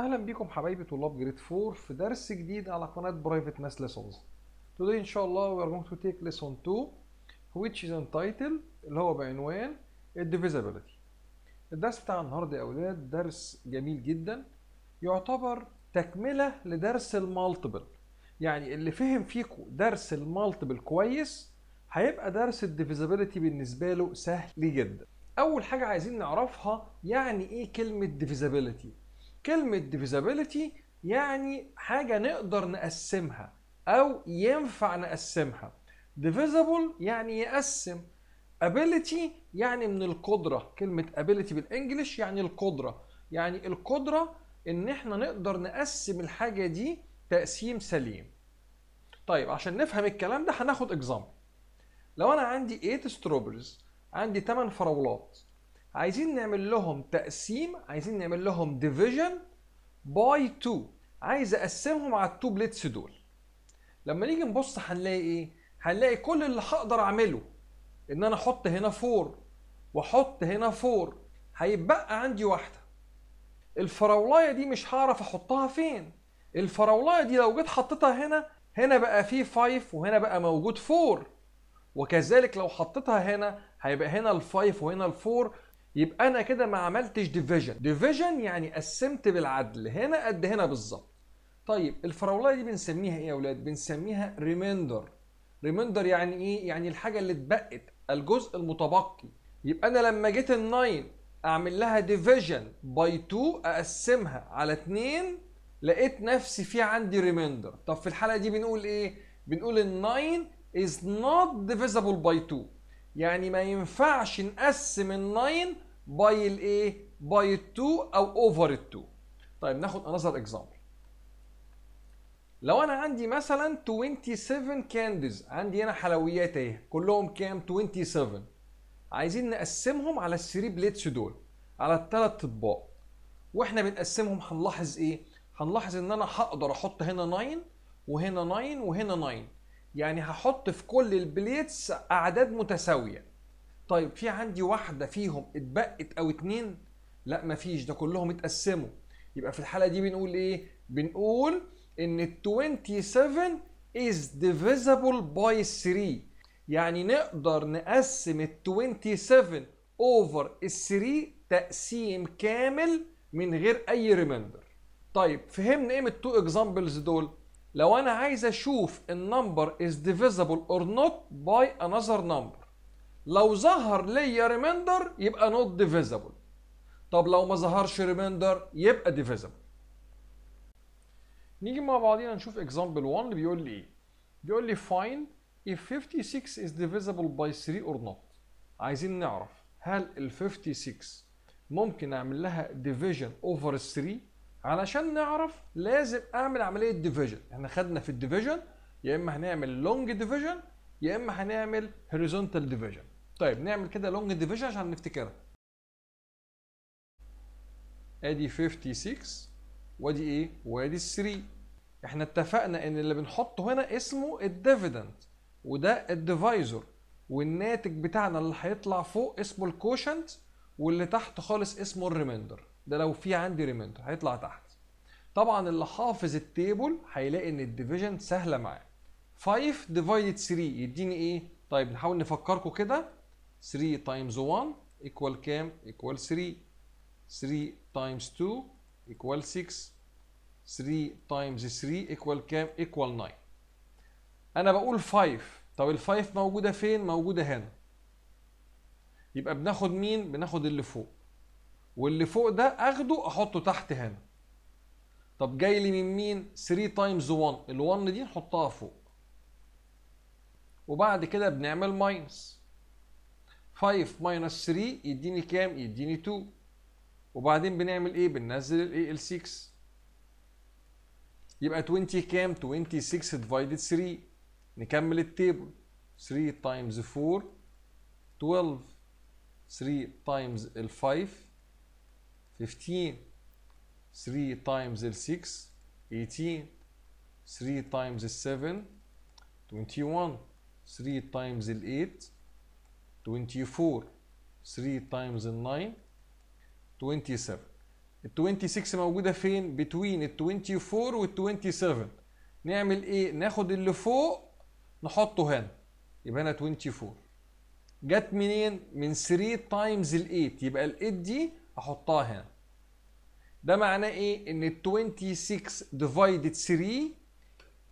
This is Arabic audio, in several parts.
اهلا بيكم حبايبي طلاب جريد 4 في درس جديد على قناه برايفت ماس ليسونز today ان شاء الله we are going to take lesson 2 which is entitled اللي هو بعنوان الديفيزابيلتي الدرس بتاع النهارده يا اولاد درس جميل جدا يعتبر تكمله لدرس المالتيبل يعني اللي فهم فيكم درس المالتيبل كويس هيبقى درس الديفيزابيلتي بالنسبه له سهل جدا اول حاجه عايزين نعرفها يعني ايه كلمه ديفيزابيلتي كلمة divisibility يعني حاجة نقدر نقسمها أو ينفع نقسمها divisible يعني يقسم ability يعني من القدرة كلمة ability بالإنجلش يعني القدرة يعني القدرة إن إحنا نقدر نقسم الحاجة دي تقسيم سليم طيب عشان نفهم الكلام ده هناخد اكزامبل لو أنا عندي 8 strawberries عندي 8 فراولات عايزين نعمل لهم تقسيم عايزين نعمل لهم ديفيجن باي 2 عايز اقسمهم على التو بليتس دول لما نيجي نبص هنلاقي ايه هنلاقي كل اللي هقدر اعمله ان انا احط هنا 4 واحط هنا 4 هيتبقى عندي واحده الفراولايه دي مش هعرف احطها فين الفراولايه دي لو جيت حطيتها هنا هنا بقى فيه 5 وهنا بقى موجود 4 وكذلك لو حطيتها هنا هيبقى هنا ال5 وهنا ال4 يبقى انا كده ما عملتش ديفيجن ديفيجن يعني قسمت بالعدل هنا قد هنا بالظبط طيب الفراوله دي بنسميها ايه يا اولاد بنسميها ريميندر ريميندر يعني ايه يعني الحاجه اللي اتبقت الجزء المتبقي يبقى انا لما جيت ال9 اعمل لها ديفيجن باي 2 اقسمها على 2 لقيت نفسي في عندي ريميندر طب في الحاله دي بنقول ايه بنقول ال9 is not divisible by 2 يعني ما ينفعش نقسم ال 9 باي الايه باي 2 او اوفر 2. طيب ناخد انذر اكزامبل لو انا عندي مثلا 27 كانديز عندي هنا حلويات اهي كلهم كام 27 عايزين نقسمهم على الثري بليتس دول على الثلاث اطباق واحنا بنقسمهم هنلاحظ ايه هنلاحظ ان انا هقدر احط هنا 9 وهنا 9 وهنا 9 يعني هحط في كل البليتس اعداد متساويه طيب في عندي واحده فيهم اتبقت او اتنين لا مفيش ده كلهم اتقسموا يبقى في الحاله دي بنقول ايه بنقول ان 27 is divisible by 3 يعني نقدر نقسم ال 27 over ال 3 تقسيم كامل من غير اي ريميندر طيب فهمنا ايه من التو اكزامبلز دول لو انا عايز اشوف النمبر is divisible or not by another number لو ظهر ليا ريميندر يبقى not divisible طب لو ما ظهرش ريميندر يبقى divisible نيجي مع بعضينا نشوف اكزامبل 1 بيقول لي ايه بيقول لي فاين if 56 is divisible by 3 or not عايزين نعرف هل ال 56 ممكن اعمل لها division over 3 علشان نعرف لازم اعمل عمليه ديفيجن احنا خدنا في الديفيجن يا اما هنعمل لونج ديفيجن يا اما هنعمل هوريزونتال ديفيجن طيب نعمل كده لونج ديفيجن عشان نفتكرها ادي 56 وادي ايه وادي 3 احنا اتفقنا ان اللي بنحطه هنا اسمه الديفيدنت وده الديفايزر والناتج بتاعنا اللي هيطلع فوق اسمه الكوشنت واللي تحت خالص اسمه الريميندر ده لو في عندي ريمينتر هيطلع تحت طبعا اللي حافظ التيبل هيلاقي ان الديفيجن سهله معاه 5 ديفايدد 3 يديني ايه طيب نحاول نفكركم كده 3 تايمز 1 ايكوال كام ايكوال 3 3 تايمز 2 ايكوال 6 3 تايمز 3 ايكوال كام ايكوال 9 انا بقول 5 طب ال5 موجوده فين موجوده هنا يبقى بناخد مين بناخد اللي فوق واللي فوق ده اخده احطه تحت هنا طب جاي لي من مين 3 تايمز 1 ال 1 دي نحطها فوق وبعد كده بنعمل ماينس 5 ماينس 3 يديني كام يديني 2 وبعدين بنعمل ايه بننزل ال 6 يبقى 20 كام 26 ديفايدد 3 نكمل التيبل 3 تايمز 4 12 3 تايمز 5 15 3 times 6 18 3 times 7 21 3 times 8 24 3 times 9 27 ال 26 موجودة فين؟ between ال 24 وال 27 نعمل ايه؟ ناخد اللي فوق نحطه هنا يبقى هنا 24 جت منين؟ من 3 تايمز ال 8 يبقى ال 8 دي احطها هنا ده معناه ايه ان ال 26 ديفايدد 3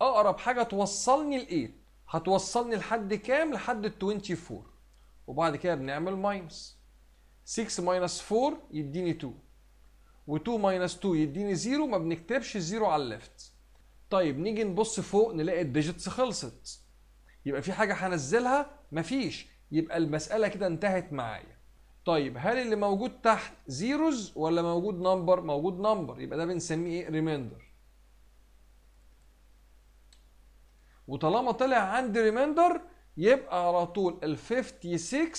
اقرب حاجه توصلني لايه هتوصلني لحد كام لحد ال 24 وبعد كده بنعمل ماينس 6 ماينس 4 يديني 2 و2 ماينس 2 يديني 0 ما بنكتبش 0 على الليفت طيب نيجي نبص فوق نلاقي الديجيتس خلصت يبقى في حاجه هنزلها مفيش يبقى المساله كده انتهت معايا طيب هل اللي موجود تحت زيروز ولا موجود نمبر موجود نمبر يبقى ده بنسميه ايه ريميندر وطالما طلع عندي ريميندر يبقى على طول ال 56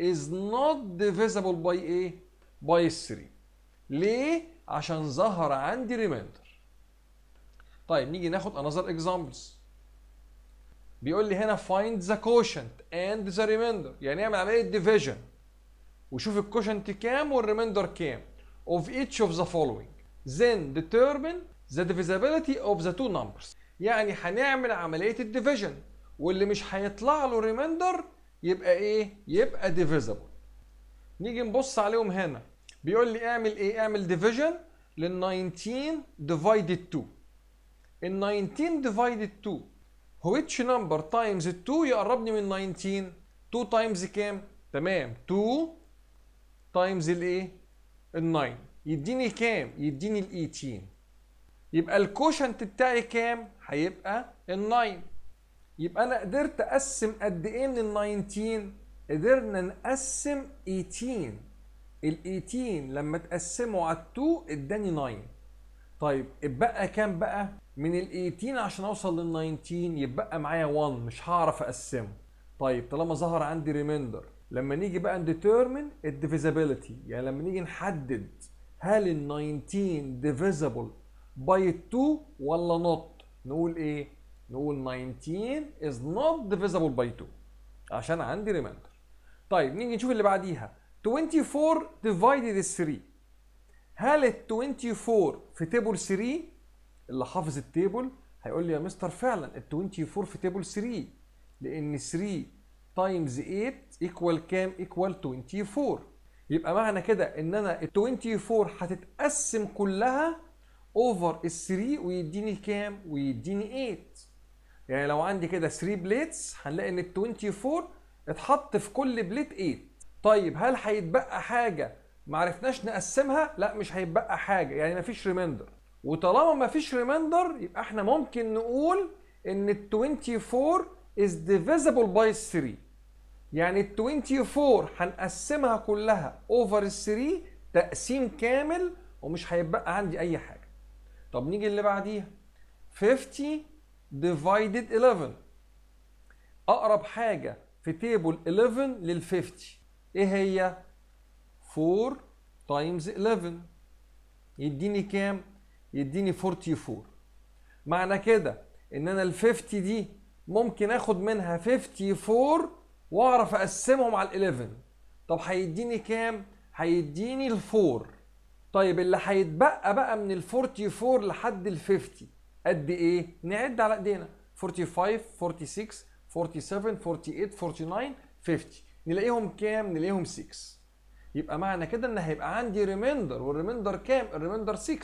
is not divisible by ايه by 3 ليه عشان ظهر عندي ريميندر طيب نيجي ناخد another examples بيقول لي هنا find the quotient and the remainder يعني اعمل عمليه division وشوف الكوشنت كام والريميندر كام of each of the following then determine the divisibility of the two numbers يعني هنعمل عملية الديفيجن واللي مش هيطلع له ريميندر يبقى ايه؟ يبقى divisible نيجي نبص عليهم هنا بيقول لي اعمل ايه؟ اعمل ديفيجن لل 19 divided 2 ال 19 divided 2 which number times 2 يقربني من 19 2 times كام؟ تمام 2 تايمز الايه ال9 يديني كام يديني ال18 يبقى الكوشنت بتاعي كام هيبقى ال9 يبقى انا قدرت اقسم قد ايه من ال19 قدرنا نقسم 18 ال18 لما تقسمه على 2 اداني 9 طيب اتبقى كام بقى من ال18 عشان اوصل لل19 يتبقى معايا 1 مش هعرف اقسمه طيب طالما ظهر عندي ريميندر لما نيجي بقى نديترمن الديفيزابيلتي يعني لما نيجي نحدد هل ال 19 ديفيزابل باي 2 ولا نوت نقول ايه نقول 19 is not divisible by 2 عشان عندي ريمايندر طيب نيجي نشوف اللي بعديها 24 divided 3 هل ال 24 في تيبل 3 اللي حافظ التيبل هيقول لي يا مستر فعلا ال 24 في تيبل 3 لان 3 تايمز 8 ايكوال كام ايكوال 24 يبقى معنى كده ان انا ال 24 هتتقسم كلها اوفر ال 3 ويديني كام ويديني 8 يعني لو عندي كده 3 بليتس هنلاقي ان ال 24 اتحط في كل بليت 8 طيب هل هيتبقى حاجه ما عرفناش نقسمها لا مش هيتبقى حاجه يعني مفيش ريمايندر وطالما مفيش ريمايندر يبقى احنا ممكن نقول ان ال 24 is divisible by 3 يعني ال 24 هنقسمها كلها اوفر ال 3 تقسيم كامل ومش هيبقى عندي اي حاجه طب نيجي اللي بعديها 50 ديفايدد 11 اقرب حاجه في تيبل 11 لل 50 ايه هي 4 تايمز 11 يديني كام يديني 44 معنى كده ان انا ال 50 دي ممكن اخد منها 54 واعرف اقسمهم على ال11 طب هيديني كام هيديني الفور طيب اللي هيتبقى بقى من ال44 لحد ال50 قد ايه نعد على ايدينا 45 46 47 48 49 50 نلاقيهم كام نلاقيهم 6 يبقى معنى كده ان هيبقى عندي ريميندر والريميندر كام الريميندر 6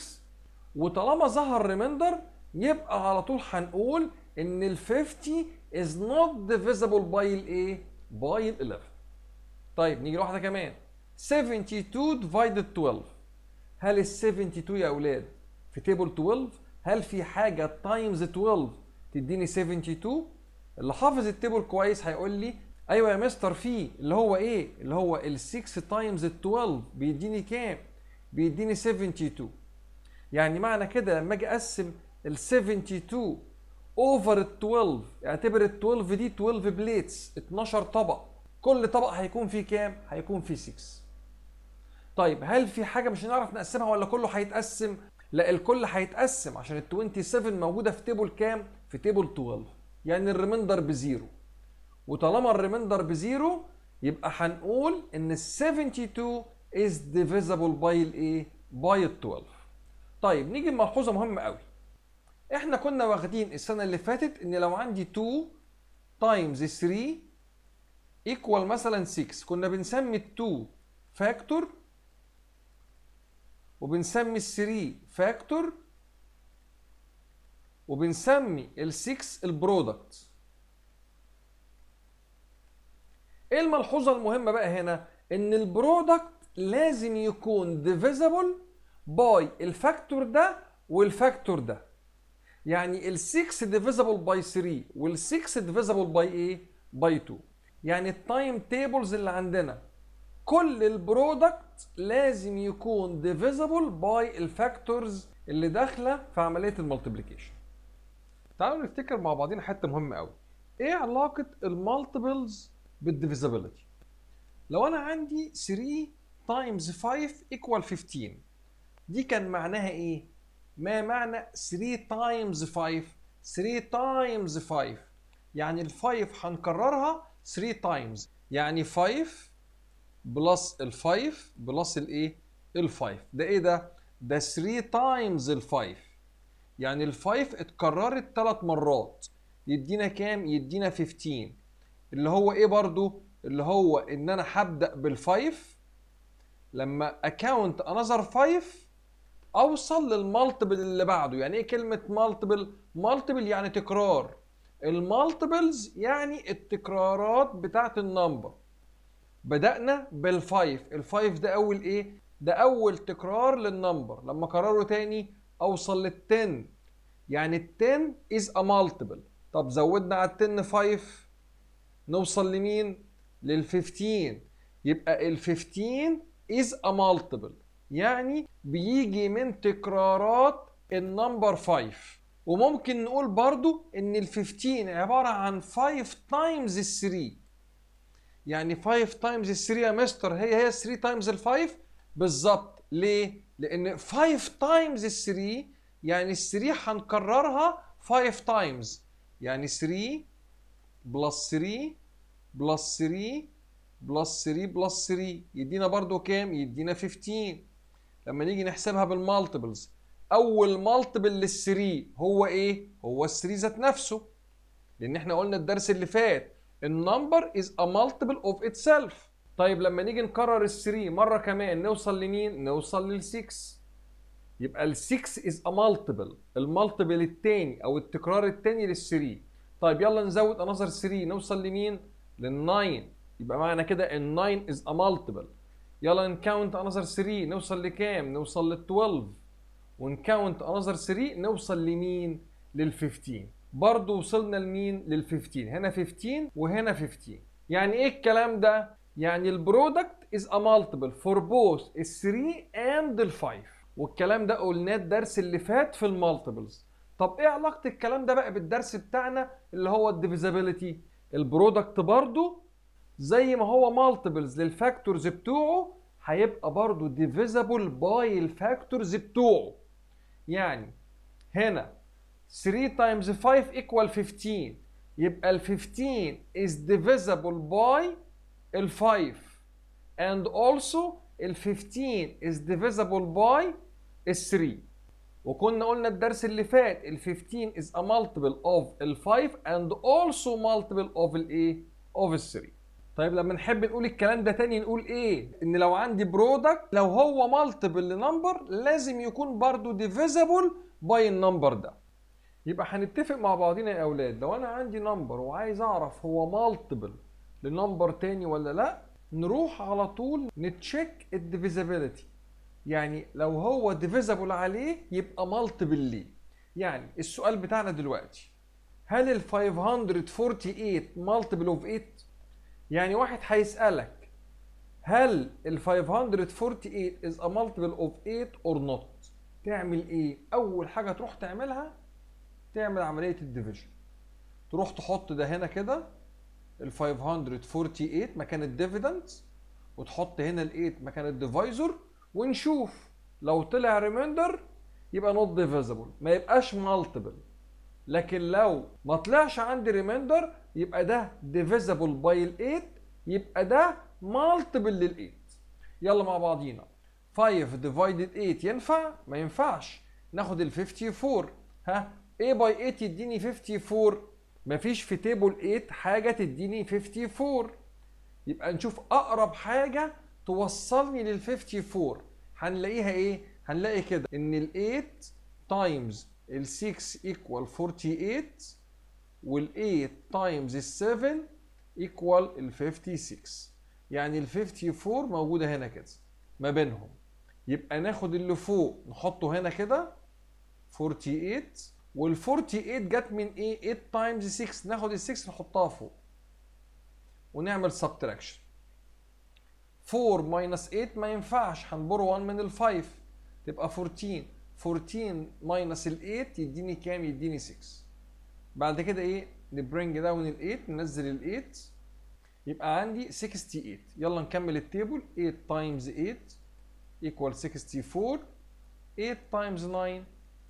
وطالما ظهر ريميندر يبقى على طول هنقول ان ال 50 is not divisible by الايه باي ال 11 طيب نيجي لواحده كمان 72 ديفايدد 12 هل ال 72 يا اولاد في تيبل 12 هل في حاجه تايمز 12 تديني 72 اللي حافظ التيبل كويس هيقول لي ايوه يا مستر في اللي هو ايه اللي هو ال 6 تايمز 12 بيديني كام بيديني 72 يعني معنى كده لما اجي اقسم ال 72 اوفر ال 12 اعتبر ال 12 دي 12 بليتس 12 طبق كل طبق هيكون فيه كام؟ هيكون فيه 6 طيب هل في حاجه مش هنعرف نقسمها ولا كله هيتقسم؟ لا الكل هيتقسم عشان ال 27 موجوده في تيبل كام؟ في تيبل 12 يعني الريمندر بزيرو وطالما الريمندر بزيرو يبقى هنقول ان ال 72 از ديفيزبل باي الايه؟ باي ال 12 إيه؟ طيب نيجي لملحوظه مهمه قوي احنا كنا واخدين السنه اللي فاتت ان لو عندي 2 تايمز 3 ايكوال مثلا 6 كنا بنسمي ال 2 فاكتور وبنسمي ال 3 فاكتور وبنسمي ال 6 البرودكت ايه الملحوظه المهمه بقى هنا ان البرودكت لازم يكون ديفيزبل باي الفاكتور ده والفاكتور ده يعني ال 6 ديفيزبل باي 3 وال 6 ديفيزبل باي ايه؟ باي 2 يعني التايم تيبلز اللي عندنا كل البرودكت لازم يكون ديفيزبل باي الفاكتورز اللي داخله في عمليه المالتيبليكيشن تعالوا نفتكر مع بعضنا حته مهمه قوي ايه علاقه المالتيبلز بالديفيزابيلتي لو انا عندي 3 تايمز 5 ايكوال 15 دي كان معناها ايه ما معنى 3 تايمز 5 3 تايمز 5 يعني ال 5 هنكررها 3 تايمز يعني 5 بلس ال 5 بلس الايه ال 5 إيه؟ ده ايه ده ده 3 تايمز ال 5 يعني ال 5 اتكررت 3 مرات يدينا كام يدينا 15 اللي هو ايه برضو اللي هو ان انا هبدا بال 5 لما اكاونت انذر 5 اوصل للمالتيبل اللي بعده يعني ايه كلمه مالتيبل مالتيبل يعني تكرار المالتيبلز يعني التكرارات بتاعه النمبر بدانا بالفايف الفايف ده اول ايه ده اول تكرار للنمبر لما اكرره تاني اوصل لل10 يعني ال10 از ا مالتيبل طب زودنا على ال10 5 نوصل لمين لل15 يبقى ال15 از ا مالتيبل يعني بيجي من تكرارات النمبر 5 وممكن نقول برضو ان ال 15 عبارة عن 5 تايمز 3 يعني 5 تايمز 3 يا مستر هي هي 3 تايمز ال 5 بالظبط ليه؟ لان 5 تايمز 3 يعني ال 3 هنكررها 5 تايمز يعني 3 بلس 3 بلس 3 بلس 3 بلس 3 يدينا برضو كام؟ يدينا 15 لما نيجي نحسبها بالمالتيبلز اول مالتيبل لل3 هو ايه هو ال3 ذات نفسه لان احنا قلنا الدرس اللي فات النمبر از ا مالتيبل اوف اتسيلف طيب لما نيجي نكرر ال3 مره كمان نوصل لمين نوصل لل6 يبقى ال6 از ا مالتيبل المالتيبل الثاني او التكرار الثاني لل3 طيب يلا نزود انذر 3 نوصل لمين لل9 يبقى معنى كده ان 9 از ا مالتيبل يلا نكاونت انذر 3 نوصل لكام نوصل لل 12 ونكاونت انذر 3 نوصل لمين لل 15 برضه وصلنا لمين لل 15 هنا 15 وهنا 15 يعني ايه الكلام ده يعني البرودكت از ا مالتيبل فور بوث ال 3 اند ال 5 والكلام ده قلناه الدرس اللي فات في المالتيبلز طب ايه علاقه الكلام ده بقى بالدرس بتاعنا اللي هو الديفيزابيلتي البرودكت برضه زي ما هو مالتيبلز للفاكتورز بتوعه هيبقى برضه ديفيزابل باي الفاكتورز بتوعه يعني هنا 3 تايمز 5 ايكوال 15 يبقى ال 15 is divisible by ال 5 and also ال 15 is divisible by ال 3 وكنا قلنا الدرس اللي فات ال 15 is a multiple of ال 5 and also multiple of الايه of ال 3 طيب لما نحب نقول الكلام ده تاني نقول ايه ان لو عندي برودكت لو هو مالتيبل لنمبر لازم يكون برضو ديفيزبل باي النمبر ده يبقى هنتفق مع بعضينا يا اولاد لو انا عندي نمبر وعايز اعرف هو مالتيبل لنمبر تاني ولا لا نروح على طول نتشيك الديفيزابيلتي يعني لو هو ديفيزبل عليه يبقى مالتيبل ليه يعني السؤال بتاعنا دلوقتي هل ال 548 مالتيبل اوف 8 يعني واحد هيسالك هل ال 548 is a multiple of 8 or not تعمل ايه اول حاجه تروح تعملها تعمل عمليه الديفيجن تروح تحط ده هنا كده ال 548 مكان الديفيدنت وتحط هنا ال 8 مكان الديفايزر ونشوف لو طلع ريميندر يبقى نوت ديفيزبل ما يبقاش مالتيبل لكن لو ما طلعش عندي ريميندر يبقى ده ديفيزبل باي ال8 يبقى ده مالتيبل لل8 يلا مع بعضينا 5 ديفايدد 8 ينفع ما ينفعش ناخد ال 54 ها a باي 8 يديني 54 مفيش في تيبل 8 حاجه تديني 54 يبقى نشوف اقرب حاجه توصلني لل 54 هنلاقيها ايه هنلاقي كده ان ال 8 تايمز ال 6 ايكوال 48 وال8 تايمز ال7 ايكوال ال56 يعني ال54 موجوده هنا كده ما بينهم يبقى ناخد اللي فوق نحطه هنا كده 48 وال48 جت من ايه 8 تايمز 6 ناخد ال6 نحطها فوق ونعمل سبتراكشن 4 ماينس 8 ما ينفعش هنبر 1 من ال5 تبقى 14 14 ماينس ال8 يديني كام يديني 6 بعد كده ايه نبرينج داون ال 8 ننزل ال 8 يبقى عندي 68 يلا نكمل التيبل 8 تايمز 8 ايكوال 64 8 تايمز 9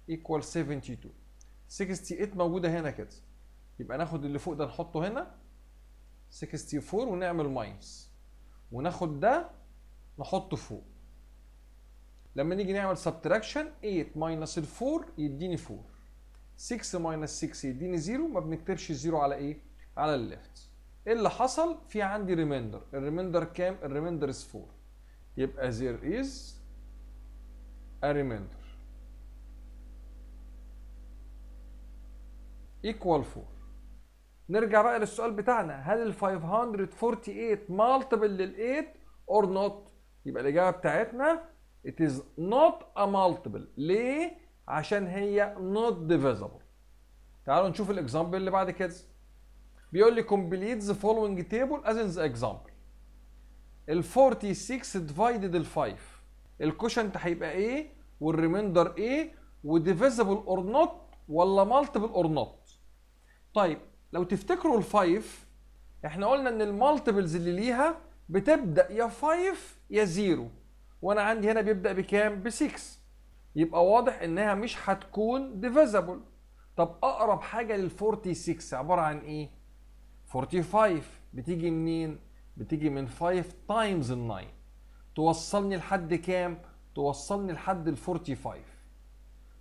ايكوال 72 68 موجوده هنا كده يبقى ناخد اللي فوق ده نحطه هنا 64 ونعمل ماينس وناخد ده نحطه فوق لما نيجي نعمل سبتراكشن 8 ماينس 4 يديني 4 6 ماينس 6 يديني 0 ما بنكتبش 0 على ايه؟ على الليفت. ايه اللي حصل؟ في عندي ريميندر، الريميندر كام؟ الريميندر از 4. يبقى there is a remainder equal 4. نرجع بقى للسؤال بتاعنا هل ال 548 multiple لل 8 or not؟ يبقى الإجابة بتاعتنا it is not a multiple ليه؟ عشان هي not divisible تعالوا نشوف الاكزامبل اللي بعد كده بيقول لي complete the following table as in the example ال 46 divided ال 5 الكوشنت هيبقى ايه والريميندر ايه وديفيزبل اور نوت ولا مالتيبل اور نوت طيب لو تفتكروا ال 5 احنا قلنا ان المالتيبلز اللي ليها بتبدا يا 5 يا 0 وانا عندي هنا بيبدا بكام ب 6 يبقى واضح انها مش هتكون ديفيزبل طب اقرب حاجه لل 46 عباره عن ايه 45 بتيجي منين بتيجي من 5 تايمز ال 9 توصلني لحد كام توصلني لحد ال 45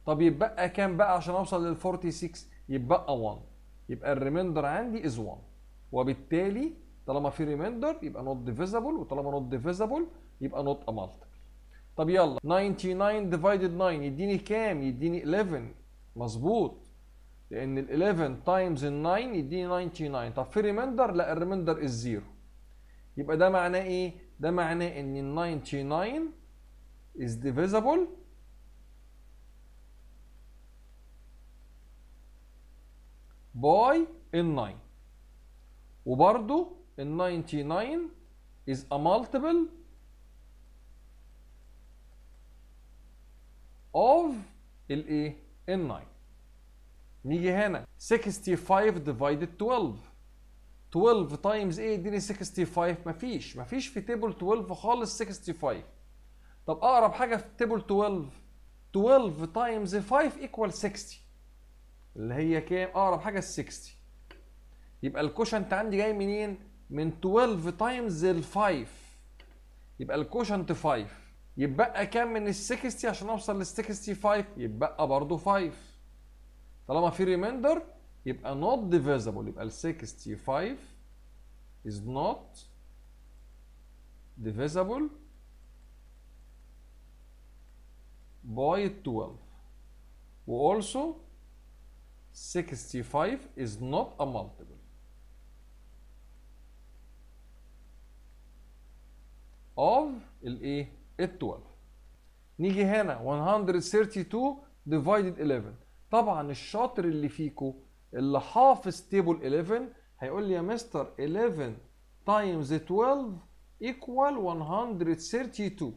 طب يبقى كام بقى عشان اوصل لل 46 يبقى 1 يبقى الريميندر عندي از 1 وبالتالي طالما في ريميندر يبقى نوت ديفيزبل وطالما نوت ديفيزبل يبقى نوت ا مالتي طب يلا 99 ديفايدد 9 يديني كام يديني 11 مظبوط لان ال 11 تايمز ال 9 يديني 99 طب في ريمندر؟ لا از زيرو يبقى ده معناه ايه ده معناه ان ال 99 is divisible باي ال 9 وبرده ال 99 is a multiple of الايه ال9 نيجي هنا 65 divided 12 12 times ايه يديني 65 مفيش مفيش في تيبل 12 خالص 65 طب اقرب حاجه في تيبل 12 12 times 5 equal 60 اللي هي كام اقرب حاجه ال 60 يبقى الكوشنت عندي جاي منين من 12 times ال 5 يبقى الكوشنت 5 يتبقى كام من ال 60 عشان اوصل لل 65 يتبقى برضه 5 طالما في ريميندر يبقى not divisible يبقى ال 65 is not divisible by 12 و also 65 is not a multiple of الايه ال 12 نيجي هنا 132 ديفايدد 11 طبعا الشاطر اللي فيكو اللي حافظ تيبل 11 هيقول لي يا مستر 11 تايمز 12 ايكوال 132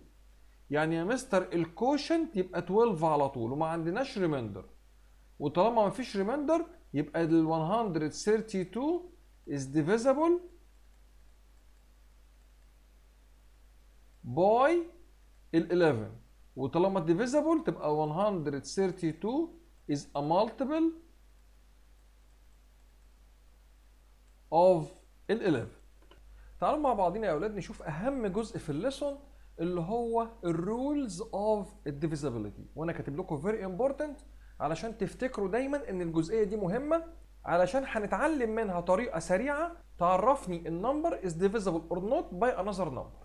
يعني يا مستر الكوشنت يبقى 12 على طول وما عندناش ريمايندر وطالما ما فيش ريمايندر يبقى ال 132 is divisible by ال11 وطالما ديفيزبل تبقى 132 is a multiple of ال11 تعالوا مع بعضينا يا اولاد نشوف اهم جزء في الليسون اللي هو الرولز اوف الديفيزابيلتي وانا كاتب لكم فيري امبورتنت علشان تفتكروا دايما ان الجزئيه دي مهمه علشان هنتعلم منها طريقه سريعه تعرفني النمبر از ديفيزابل اور نوت باي انذر نمبر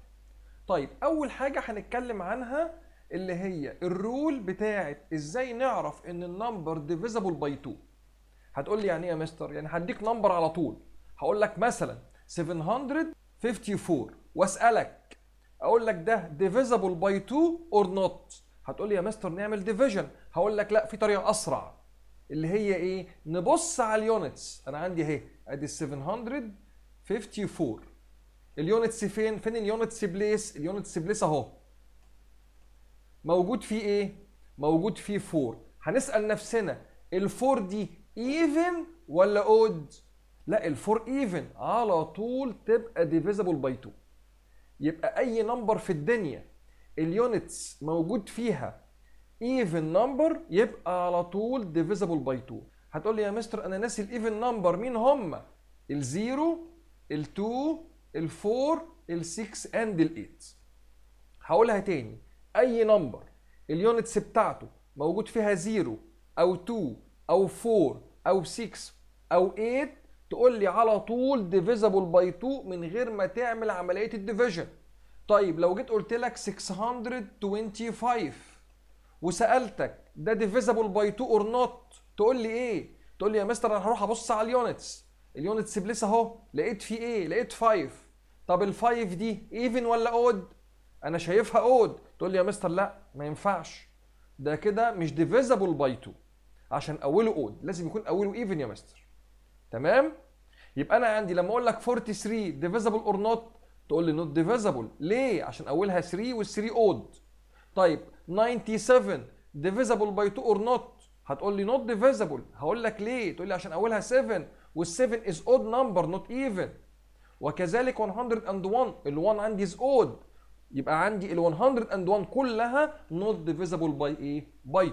طيب اول حاجه هنتكلم عنها اللي هي الرول بتاعه ازاي نعرف ان النمبر ديفيزبل باي 2 هتقول لي يعني ايه يا مستر يعني هديك نمبر على طول هقول لك مثلا 754 واسالك اقول لك ده ديفيزبل باي 2 اور نوت هتقول لي يا مستر نعمل ديفيجن هقول لك لا في طريقه اسرع اللي هي ايه نبص على اليونتس انا عندي اهي ادي 754 اليونتس فين فين اليونتس بليس اليونتس بليس اهو موجود فيه ايه موجود فيه 4 هنسال نفسنا الفور دي ايفن ولا اود لا الفور ايفن على طول تبقى ديفيزبل باي 2 يبقى اي نمبر في الدنيا اليونتس موجود فيها ايفن نمبر يبقى على طول ديفيزبل باي 2 هتقول لي يا مستر انا ناسي الايفن نمبر مين هم الزيرو 2 ال4 ال6 اند ال8 هقولها تاني اي نمبر اليونتس بتاعته موجود فيها 0 او 2 او 4 او 6 او 8 تقول لي على طول ديفيزبل باي 2 من غير ما تعمل عمليه الديفيجن طيب لو جيت قلت لك 625 وسالتك ده ديفيزبل باي 2 اور نوت تقول لي ايه تقول لي يا مستر انا هروح ابص على اليونتس اليونتس بليس اهو لقيت فيه ايه لقيت 5 طب الفايف دي ايفن ولا اود انا شايفها اود تقول لي يا مستر لا ما ينفعش ده كده مش ديفيزبل باي 2 عشان اوله اود لازم يكون اوله ايفن يا مستر تمام يبقى انا عندي لما اقول لك 43 ديفيزبل اور نوت تقول لي نوت ديفيزبل ليه عشان اولها 3 وال3 اود طيب 97 ديفيزبل باي 2 اور نوت هتقول لي نوت ديفيزبل هقول لك ليه تقول لي عشان اولها 7 وال7 از اود نمبر نوت ايفن وكذلك 101 ال1 عندي is odd يبقى عندي ال101 كلها not divisible by ايه؟ by 2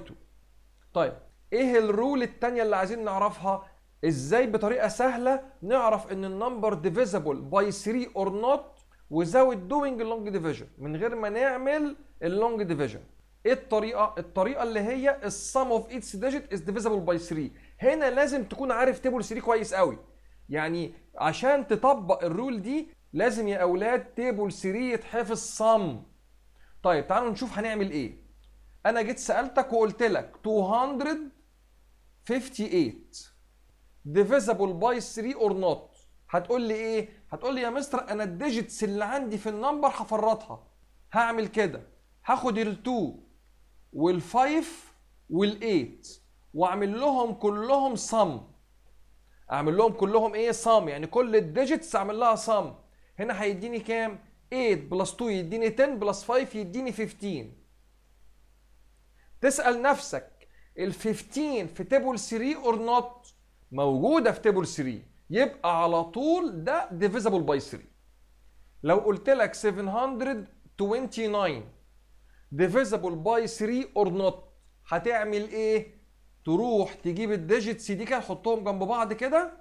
طيب ايه الرول الثانيه اللي عايزين نعرفها؟ ازاي بطريقه سهله نعرف ان النمبر divisible by 3 or not without doing long division من غير ما نعمل اللونج ديفيجن ايه الطريقه الطريقه اللي هي السم اوف ايتس ديجيت از divisible by 3 هنا لازم تكون عارف تيبل 3 كويس قوي يعني عشان تطبق الرول دي لازم يا اولاد تيبل 3 يتحفظ صم طيب تعالوا نشوف هنعمل ايه انا جيت سالتك وقلت لك 258 divisible by 3 or not هتقول لي ايه هتقول لي يا مستر انا الديجيتس اللي عندي في النمبر هفرطها هعمل كده هاخد ال2 وال5 وال8 واعمل لهم كلهم صم اعمل لهم كلهم ايه صام يعني كل الديجيتس اعمل لها صام هنا هيديني كام 8 بلس 2 يديني 10 بلس 5 يديني 15 تسال نفسك ال 15 في تيبل 3 اور نوت موجوده في تيبل 3 يبقى على طول ده ديفيزبل باي 3 لو قلت لك 729 ديفيزبل باي 3 اور نوت هتعمل ايه تروح تجيب الديجيتس دي كده تحطهم جنب بعض كده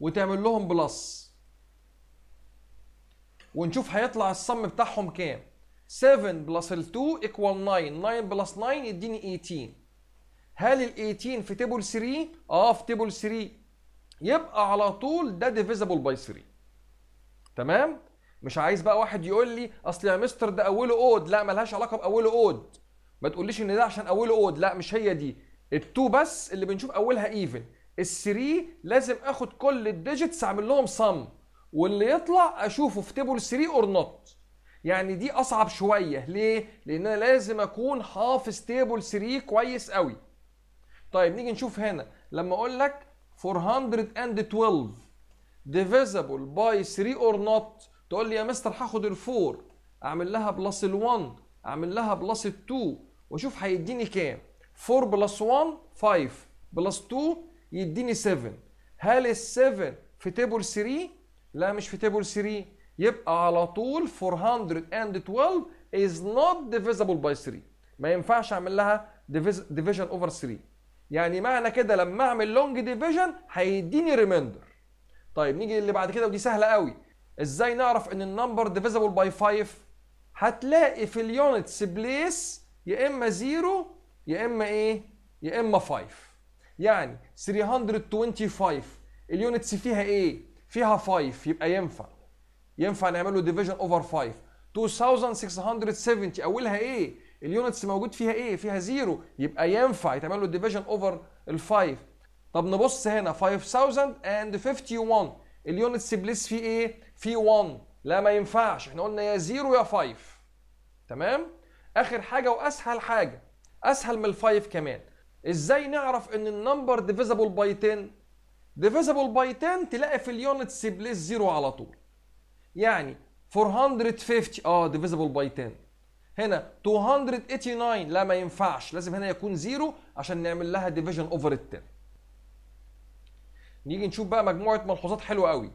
وتعمل لهم بلس ونشوف هيطلع الصم بتاعهم كام 7 بلس 2 ايكوال 9 9 بلس 9 يديني 18 هل ال 18 في تيبل 3 اه في تيبل 3 يبقى على طول ده ديفيزبل باي 3 تمام مش عايز بقى واحد يقول لي اصل يا مستر ده اوله اود لا ملهاش علاقه باوله اود ما تقوليش ان ده عشان اوله اود لا مش هي دي التو بس اللي بنشوف اولها ايفن الثري لازم اخد كل الديجيتس اعمل لهم صم واللي يطلع اشوفه في تيبل 3 اور نوت يعني دي اصعب شويه ليه لان انا لازم اكون حافظ تيبل 3 كويس قوي طيب نيجي نشوف هنا لما اقول لك 412 ديفيزبل باي 3 اور نوت تقول لي يا مستر هاخد ال 4 اعمل لها بلس ال 1 اعمل لها بلس ال 2 واشوف هيديني كام 4 بلس 1 5 بلس 2 يديني 7 هل ال 7 في تيبل 3 لا مش في تيبل 3 يبقى على طول 412 is not divisible by 3 ما ينفعش اعمل لها division over 3 يعني معنى كده لما اعمل long division هيديني ريمايندر طيب نيجي اللي بعد كده ودي سهله قوي ازاي نعرف ان النمبر divisible by 5 هتلاقي في اليونتس بليس يا اما 0 يا اما ايه يا اما 5 يعني 325 اليونتس فيها ايه فيها 5 يبقى ينفع ينفع نعمل له ديفيجن اوفر 5 2670 اولها ايه اليونتس موجود فيها ايه فيها 0 يبقى ينفع يتعمل له ديفيجن اوفر ال5 طب نبص هنا 5051 اليونتس بليس فيه ايه؟ فيه 1 لا ما ينفعش احنا قلنا يا 0 يا 5 تمام؟ اخر حاجه واسهل حاجه اسهل من الفايف كمان ازاي نعرف ان النمبر ديفيزبل باي 10 ديفيزبل باي 10 تلاقي في اليونتس بليس زيرو على طول يعني 450 اه ديفيزبل باي 10 هنا 289 لا ما ينفعش لازم هنا يكون زيرو عشان نعمل لها ديفيجن اوفر ال 10 نيجي نشوف بقى مجموعه ملحوظات حلوه قوي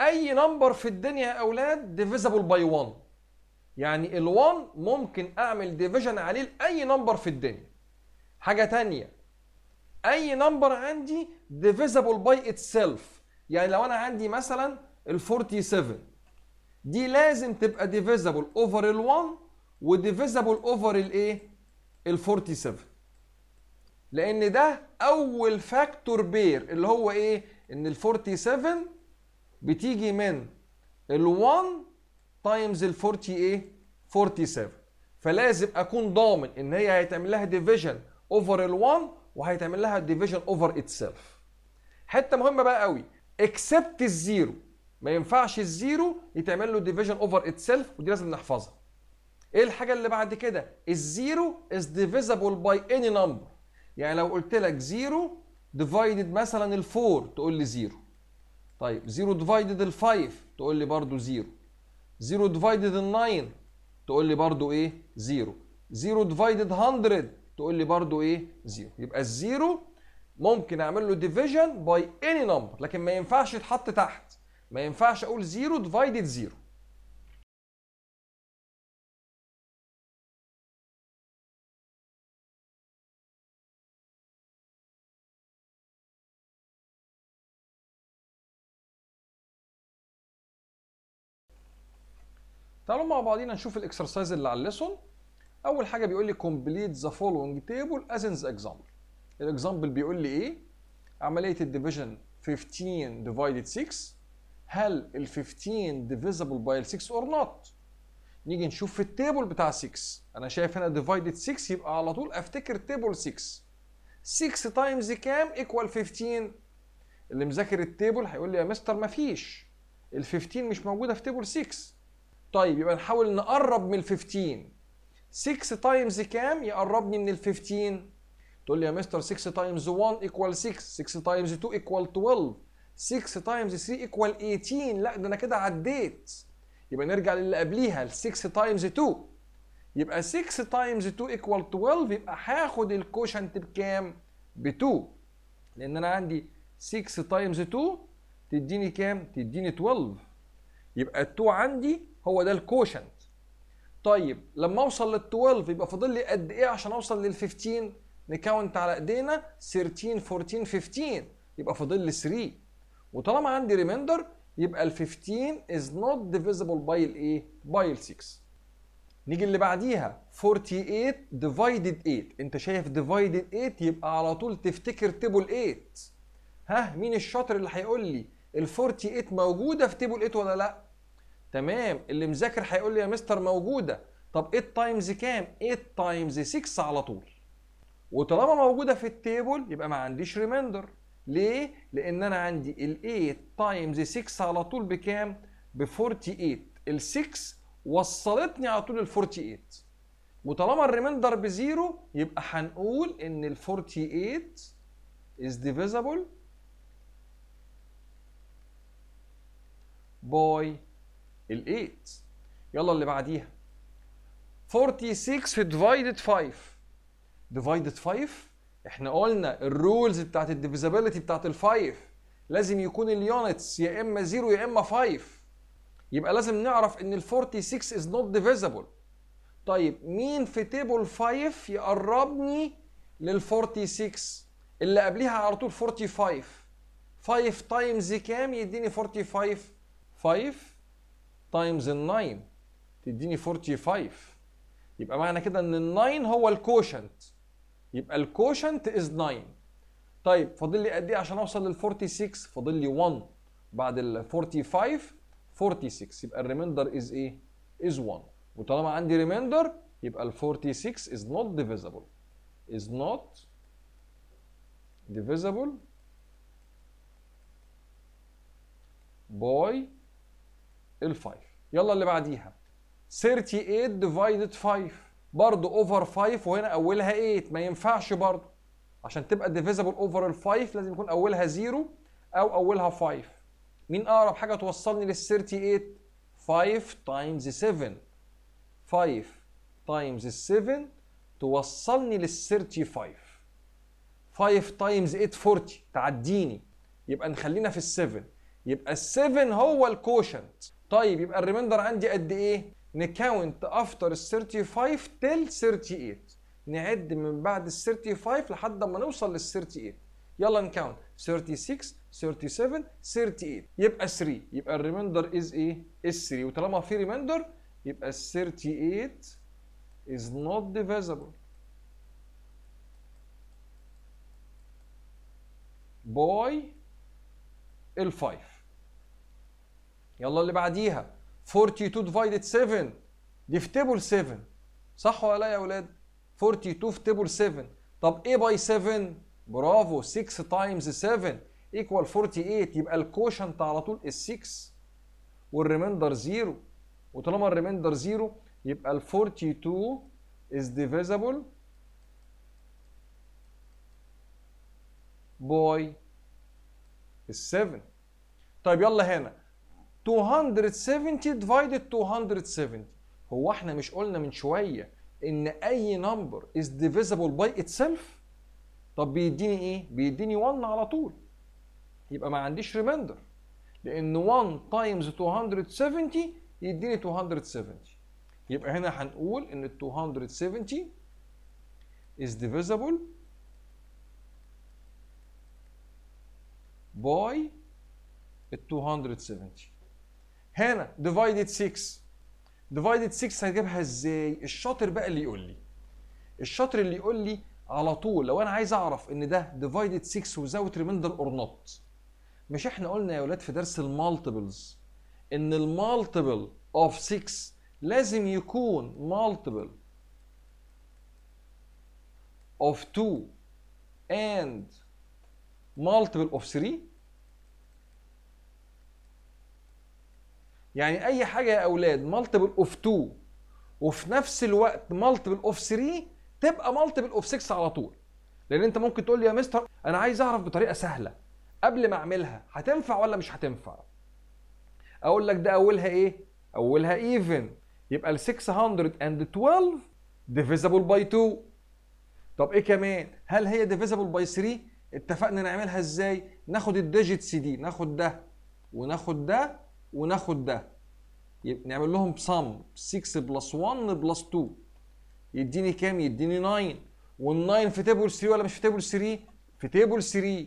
اي نمبر في الدنيا يا اولاد ديفيزبل باي 1 يعني ال1 ممكن اعمل ديفيجن عليه لاي نمبر في الدنيا حاجه تانية اي نمبر عندي ديفيزبل باي اتسيلف يعني لو انا عندي مثلا ال47 دي لازم تبقى ديفيزبل اوفر ال1 وديفيزبل اوفر الايه ال47 لان ده اول فاكتور بير اللي هو ايه ان ال47 بتيجي من ال1 تايمز ال 40 ايه 47 فلازم اكون ضامن ان هي هيتعمل لها ديفيجن اوفر ال1 وهيتعمل لها ديفيجن اوفر اتسلف حته مهمه بقى قوي اكسبت الزيرو ما ينفعش الزيرو يتعمل له ديفيجن اوفر اتسلف ودي لازم نحفظها ايه الحاجه اللي بعد كده الزيرو از ديفيزبل باي اني نمبر يعني لو قلت لك زيرو ديفايدد مثلا ال 4 تقول لي زيرو طيب زيرو ديفايدد ال 5 تقول لي برضه زيرو 0 divided 9 تقول لي برضو ايه 0 0 divided 100 تقول لي برضو ايه 0 يبقى الزيرو ممكن اعمل له division by any number لكن ما ينفعش يتحط تحت ما ينفعش اقول 0 divided 0 تعالوا مع بعضينا نشوف الاكسرسايز اللي على الليسون اول حاجه بيقول لي كومبليت ذا فولوينج تيبل از ان اكزامبل الاكزامبل بيقول لي ايه عمليه الديفيجن 15 ديفايدد 6 هل ال 15 ديفيزبل باي ال 6 اور نوت نيجي نشوف في التيبل بتاع 6 انا شايف هنا ديفايدد 6 يبقى على طول افتكر تيبل 6 6 تايمز كام ايكوال 15 اللي مذاكر التيبل هيقول لي يا مستر مفيش ال 15 مش موجوده في تيبل 6 طيب يبقى نحاول نقرب من ال 15 6 تايمز كام يقربني من ال 15 تقول لي يا مستر 6 تايمز 1 ايكوال 6 6 تايمز 2 ايكوال 12 6 تايمز 3 ايكوال 18 لا ده انا كده عديت يبقى نرجع للي قبليها ال 6 تايمز 2 يبقى 6 تايمز 2 ايكوال 12 يبقى هاخد الكوشنت بكام ب 2 لان انا عندي 6 تايمز 2 تديني كام تديني 12 يبقى ال 2 عندي هو ده الكوشنت طيب لما اوصل لل 12 يبقى فاضل لي قد ايه عشان اوصل لل 15 نكاونت على ايدينا 13 14 15 يبقى فاضل لي 3 وطالما عندي ريميندر يبقى ال 15 از نوت ديفيزبل باي الايه باي ال 6 إيه؟ نيجي اللي بعديها 48 ديفايدد 8 انت شايف ديفايدد 8 يبقى على طول تفتكر تيبل 8 ها مين الشاطر اللي هيقول لي ال 48 موجوده في تيبل 8 ولا لا تمام اللي مذاكر هيقول لي يا مستر موجوده طب 8 تايمز كام 8 تايمز 6 على طول وطالما موجوده في التيبل يبقى ما عنديش ريمايندر ليه لان انا عندي ال 8 تايمز 6 على طول بكام ب 48 ال 6 وصلتني على طول ال 48 وطالما الريمايندر بزيرو يبقى هنقول ان ال 48 is divisible by ال 8 يلا اللي بعديها 46 divided 5 divided 5 احنا قلنا الرولز بتاعت الديفيزابيلتي بتاعت ال 5 لازم يكون اليونتس يا اما 0 يا اما 5 يبقى لازم نعرف ان ال 46 is not divisible طيب مين في تيبل 5 يقربني لل 46 اللي قبليها على طول 45 5 تايمز كام يديني 45 5 تايمز ال 9 تديني 45 يبقى معنى كده ان ال 9 هو الكوشنت يبقى الكوشنت از 9 طيب فاضل لي قد ايه عشان اوصل لل 46 فاضل لي 1 بعد ال 45 46 يبقى الريميندر از ايه از 1 وطالما عندي ريميندر يبقى ال 46 is not divisible is not divisible by ال 5 يلا اللي بعديها 38 ديفايدد 5 برضه اوفر 5 وهنا اولها 8 ما ينفعش برضه عشان تبقى ديفيزبل اوفر ال 5 لازم يكون اولها 0 او اولها 5 مين اقرب حاجه توصلني لل 38 5 تايمز 7 5 تايمز 7 توصلني لل 35 5 تايمز 8 40 تعديني يبقى نخلينا في ال 7 يبقى ال 7 هو الكوشنت طيب يبقى الريميندر عندي قد ايه نكاونت افتر ال 35 تل 38 نعد من بعد ال 35 لحد ما نوصل لل 38 يلا نكاونت 36 37 38 يبقى 3 يبقى الريميندر از ايه از 3 وطالما في ريميندر يبقى ال 38 is not divisible by ال 5 يلا اللي بعديها 42 divided 7 دي في تيبل 7 صح ولا لا يا ولاد 42 في تيبل 7 طب ايه باي 7 برافو 6 تايمز 7 ايكوال 48 يبقى الكوشنت على طول ال 6 والريميندر 0 وطالما الريميندر 0 يبقى ال 42 is divisible by ال 7 طيب يلا هنا 270 divided 270 هو احنا مش قلنا من شويه ان اي نمبر از ديفيزبل باي itself طب بيديني ايه بيديني 1 على طول يبقى ما عنديش ريمايندر لان 1 تايمز 270 يديني 270 يبقى هنا هنقول ان 270 is divisible by 270 هنا ديفايدد 6 ديفايدد 6 هجيبها ازاي الشاطر بقى اللي يقول لي الشاطر اللي يقول لي على طول لو انا عايز اعرف ان ده ديفايدد 6 وزاوت ريميندر اور نوت مش احنا قلنا يا ولاد في درس المالتيبلز ان المالتيبل اوف 6 لازم يكون مالتيبل اوف 2 and مالتيبل اوف 3 يعني اي حاجه يا اولاد مالتيبل اوف 2 وفي نفس الوقت مالتيبل اوف 3 تبقى مالتيبل اوف 6 على طول لان انت ممكن تقول لي يا مستر انا عايز اعرف بطريقه سهله قبل ما اعملها هتنفع ولا مش هتنفع اقول لك ده اولها ايه اولها ايفن يبقى ال 612 ديفيزبل باي 2 طب ايه كمان هل هي ديفيزبل باي 3 اتفقنا نعملها ازاي ناخد الديجيتس دي ناخد ده وناخد ده وناخد ده نعمل لهم سم 6 بلس 1 بلس 2 يديني كام؟ يديني 9 وال9 في تيبل 3 ولا مش في تيبل 3؟ في تيبل 3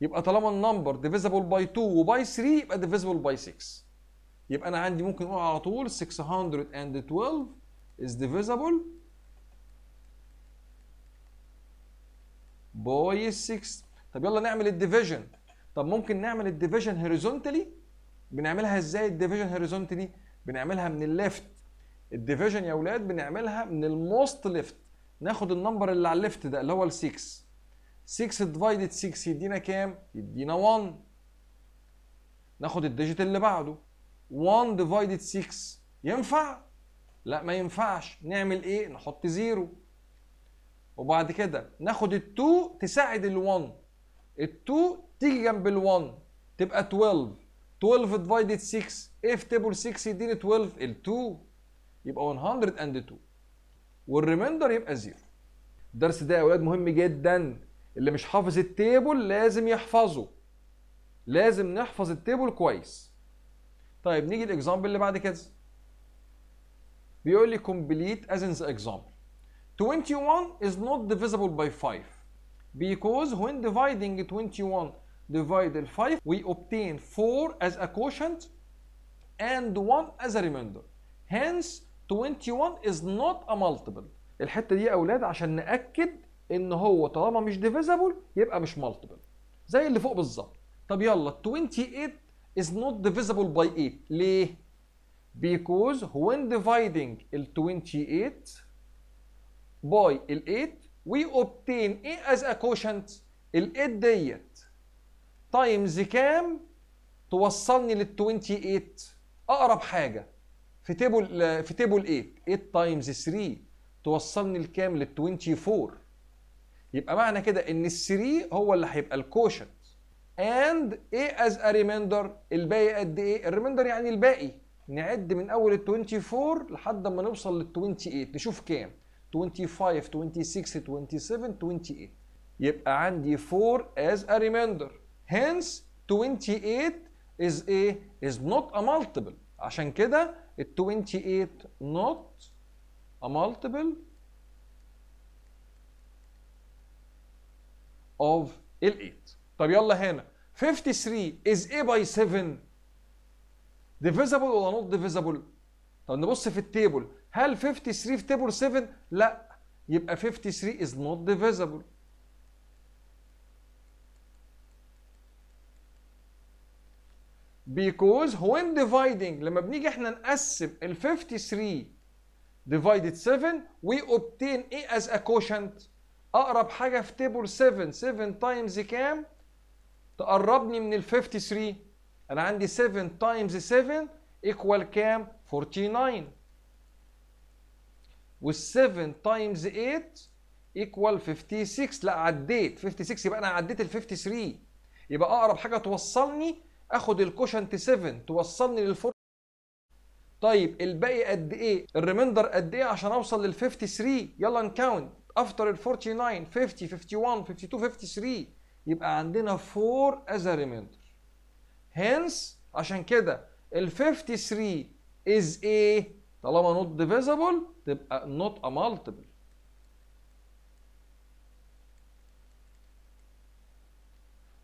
يبقى طالما النمبر ديفيزبل باي 2 وباي 3 يبقى ديفيزبل باي 6 يبقى انا عندي ممكن اقول على طول 612 is divisible باي 6 طب يلا نعمل الديفيجن طب ممكن نعمل الديفيجن هوريزونتالي بنعملها ازاي الديفيجن دي بنعملها من الليفت الديفيجن يا اولاد بنعملها من الموست ليفت ناخد النمبر اللي على الليفت ده اللي هو ال 6 6 ديفايدد 6 يدينا كام يدينا 1 ناخد الديجيت اللي بعده 1 ديفايدد 6 ينفع لا ما ينفعش نعمل ايه نحط زيرو وبعد كده ناخد ال2 تساعد ال1 ال2 تيجي جنب ال1 تبقى 12 12 divided 6 اف table 6 يديني 12 ال 2 يبقى 102 والريمندر يبقى 0 الدرس ده يا اولاد مهم جدا اللي مش حافظ التيبل لازم يحفظه لازم نحفظ التيبل كويس طيب نيجي الاكزامبل اللي بعد كده بيقول لي complete as in the example 21 is not divisible by 5 because when dividing 21 divided 5 we obtain 4 as a quotient and 1 as a remainder hence 21 is not a multiple الحته دي يا اولاد عشان ناكد ان هو طالما مش divisible يبقى مش multiple زي اللي فوق بالظبط طب يلا 28 is not divisible by 8 ليه because when dividing ال 28 by ال 8 we obtain a as a quotient ال 8 ديت تايمز كام توصلني لل 28 اقرب حاجه في تيبل في تيبل 8 8 تايمز 3 توصلني لكام لل 24 يبقى معنى كده ان ال 3 هو اللي هيبقى الكوشنت اند ايه از ا ريميندر الباقي قد ايه الريميندر يعني الباقي نعد من اول ال 24 لحد ما نوصل لل 28 نشوف كام 25 26 27 28 يبقى عندي 4 as a remainder hence 28 is a is not a multiple عشان كده ال 28 not a multiple of ال 8 طب يلا هنا 53 is a by 7 divisible ولا not divisible طب نبص في التيبل هل 53 في تيبل 7 لا يبقى 53 is not divisible because when dividing لما بنيجي احنا نقسم ال 53 divided 7 we obtain A as a quotient اقرب حاجه في تيبل 7 7 تايمز كام تقربني من ال 53 انا عندي 7 تايمز 7 ايكوال كام 49 وال 7 تايمز 8 ايكوال 56 لا عديت 56 يبقى انا عديت ال 53 يبقى اقرب حاجه توصلني اخد الكوشنت 7 توصلني للفور طيب الباقي قد ايه الريميندر قد ايه عشان اوصل لل 53 يلا نكاونت افتر ال 49 50 51 52 53 يبقى عندنا 4 از ريميندر هنس عشان كده ال 53 از ايه طالما نوت ديفيزبل تبقى نوت ا مالتيبل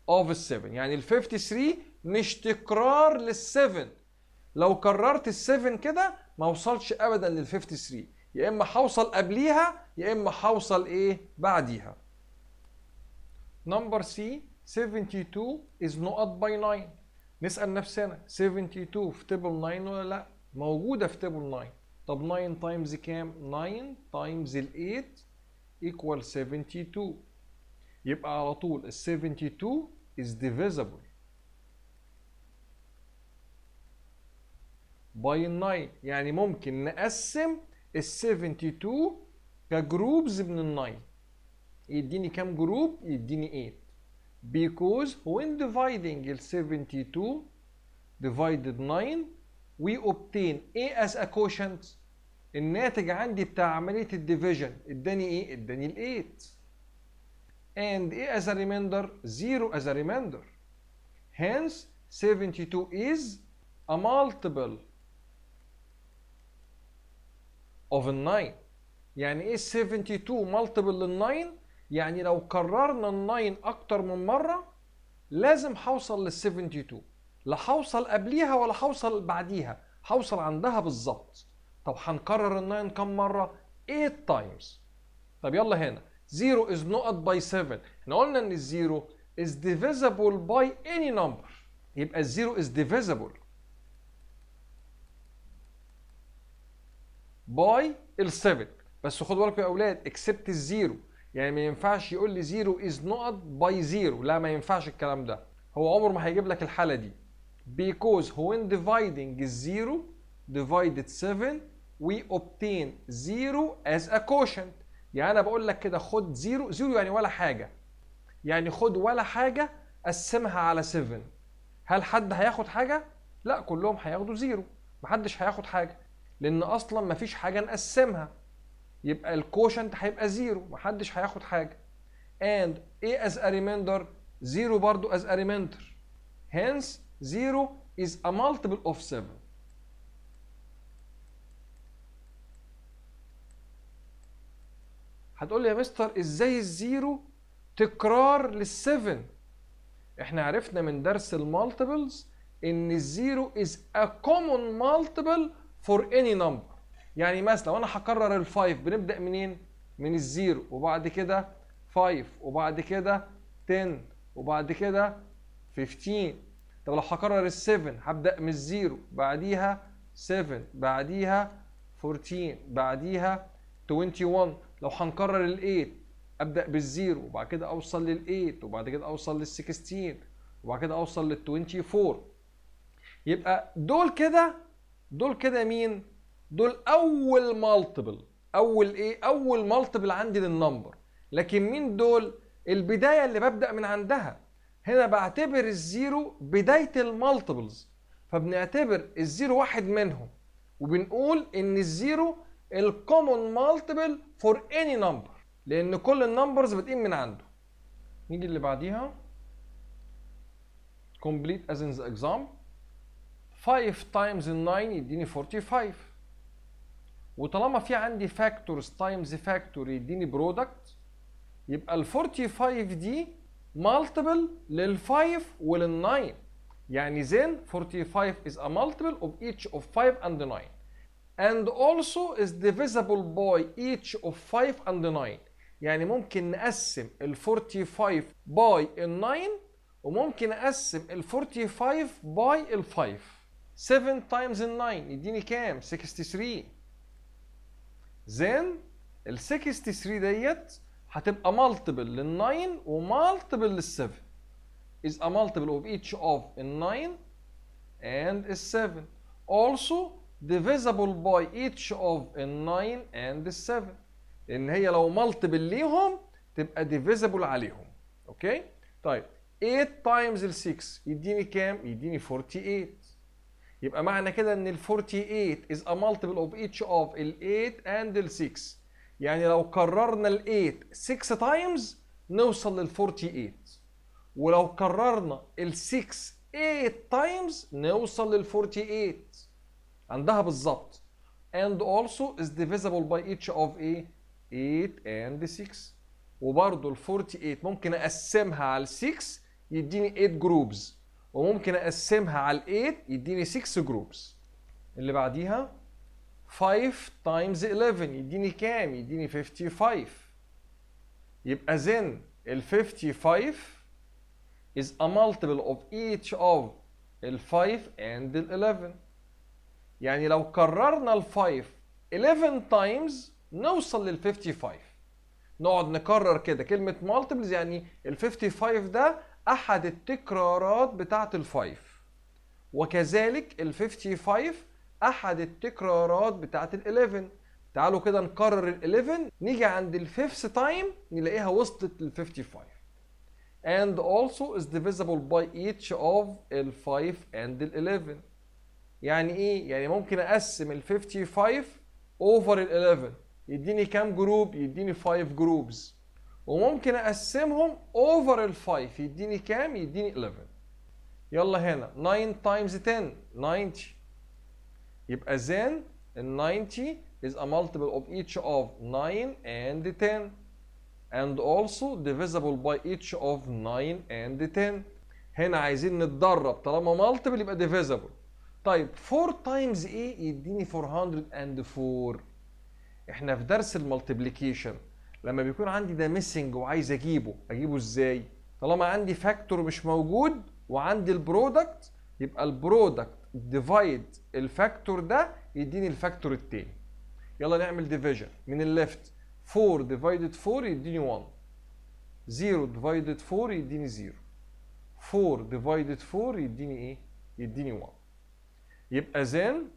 اوف 7 يعني ال 53 مش تكرار لل7 لو كررت ال7 كده ما وصلش ابدا لل53 يا اما هوصل قبليها يا اما هوصل ايه بعديها نمبر سي 72 is not by 9 نسال نفسنا 72 في تيبل 9 ولا لا موجوده في تيبل 9 طب 9 تايمز كام 9 تايمز ال8 equal 72 يبقى على طول ال 72 is divisible باي 9 يعني ممكن نقسم ال 72 كجروبز من ال 9 يديني كام جروب يديني 8 because when dividing ال 72 divided 9 we obtain A as a quotient الناتج عندي بتاع عملية الديفيجن اداني ايه؟ اداني ال 8 and A as a remainder 0 as a remainder hence 72 is a multiple a 9 يعني ايه 72 لل 9 يعني لو كررنا ال 9 اكتر من مره لازم هوصل لل 72 لا هوصل قبليها ولا هوصل بعديها هوصل عندها بالظبط طب هنكرر ال 9 كم مره 8 تايمز طب يلا هنا 0 is not by 7 احنا قلنا ان الزيرو is divisible by any number يبقى الزيرو is divisible باي ال7 بس خدوا بالكم يا اولاد اكسبت الزيرو يعني ما ينفعش يقول لي زيرو از نقط باي زيرو لا ما ينفعش الكلام ده هو عمره ما هيجيب لك الحاله دي بيكوز when dividing الزيرو divided 7 we obtain زيرو as a quotient يعني انا بقول لك كده خد زيرو زيرو يعني ولا حاجه يعني خد ولا حاجه قسمها على 7 هل حد هياخد حاجه لا كلهم هياخدوا زيرو محدش هياخد حاجه لان اصلا مفيش حاجه نقسمها يبقى الكوشنت هيبقى زيرو محدش هياخد حاجه and a as a remainder زيرو برضو as a remainder hence زيرو is a multiple of 7 هتقول لي يا مستر ازاي الزيرو تكرار لل7 احنا عرفنا من درس المالتيبلز ان الزيرو از ا كومون مالتيبل فور اني نمبر يعني مثلا لو انا هكرر 5 بنبدا منين من الزيرو وبعد كده 5 وبعد كده 10 وبعد كده 15 طب لو هكرر ال7 هبدا من الزيرو بعديها 7 بعديها 14 بعديها 21 لو هنكرر ال8 ابدا بالزيرو وبعد كده اوصل لل8 وبعد كده اوصل لل16 وبعد كده اوصل لل24 يبقى دول كده دول كده مين دول اول مالتيبل اول ايه اول مالتيبل عندي للنمبر لكن مين دول البدايه اللي ببدا من عندها هنا بعتبر الزيرو بدايه المالتيبلز فبنعتبر الزيرو واحد منهم وبنقول ان الزيرو الكومون مالتيبل فور اني نمبر لان كل النمبرز بتقيم من عنده نيجي اللي بعديها complete as in the exam 5 تايمز 9 يديني 45 وطالما في عندي فاكتورز تايمز فاكتور يديني برودكت يبقى ال 45 دي مالتيبل لل 5 ولل 9 يعني زين 45 is a multiple of each of 5 and 9 and also is divisible by each of 5 and 9 يعني ممكن نقسم ال 45 by ال 9 وممكن نقسم ال 45 by ال 5 7 تايمز 9 يديني كام 63 زين ال 63 ديت هتبقى مالتيبل لل 9 ومالتيبل لل 7 is a multiple of each of a 9 and a 7 also divisible by each of a 9 and a 7 لان هي لو مالتيبل ليهم تبقى divisible عليهم اوكي طيب 8 تايمز ال 6 يديني كام يديني 48 يبقى معنى كده ان ال 48 is a multiple of each of ال 8 and ال 6 يعني لو كررنا ال 8 6 times نوصل لل 48 ولو كررنا ال 6 8 times نوصل لل 48 عندها بالظبط and also is divisible by each of a 8 and 6 وبرضه ال 48 ممكن اقسمها على 6 يديني 8 جروبز وممكن اقسمها على ال 8 يديني 6 جروبس اللي بعديها 5 تايمز 11 يديني كام يديني 55 يبقى زين ال 55 is a multiple of each of ال 5 and ال 11 يعني لو كررنا ال 5 11 تايمز نوصل لل 55 نقعد نكرر كده كلمة multiples يعني ال 55 ده احد التكرارات بتاعه الفايف وكذلك ال 55 احد التكرارات بتاعه ال 11 تعالوا كده نكرر ال 11 نيجي عند الفيفث تايم نلاقيها وصلت لل 55 and also is divisible by each of ال 5 and ال 11 يعني ايه يعني ممكن اقسم ال 55 over ال 11 يديني كام جروب يديني 5 جروبز وممكن اقسمهم اوفر ال 5 يديني كام؟ يديني 11 يلا هنا 9 تايمز 10 90 يبقى زين ال 90 is a multiple of each of 9 and 10 and also divisible by each of 9 and 10 هنا عايزين نتدرب طالما multiple يبقى divisible طيب 4 تايمز ايه يديني 404 احنا في درس المالتيبليكيشن لما بيكون عندي ده ميسنج وعايز اجيبه اجيبه ازاي طالما عندي فاكتور مش موجود وعندي البرودكت يبقى البرودكت ديفايد الفاكتور ده يديني الفاكتور التاني يلا نعمل ديفيجن من الليفت 4 ديفايدد 4 يديني 1 0 ديفايدد 4 يديني 0 4 ديفايدد 4 يديني ايه يديني 1 يبقى زين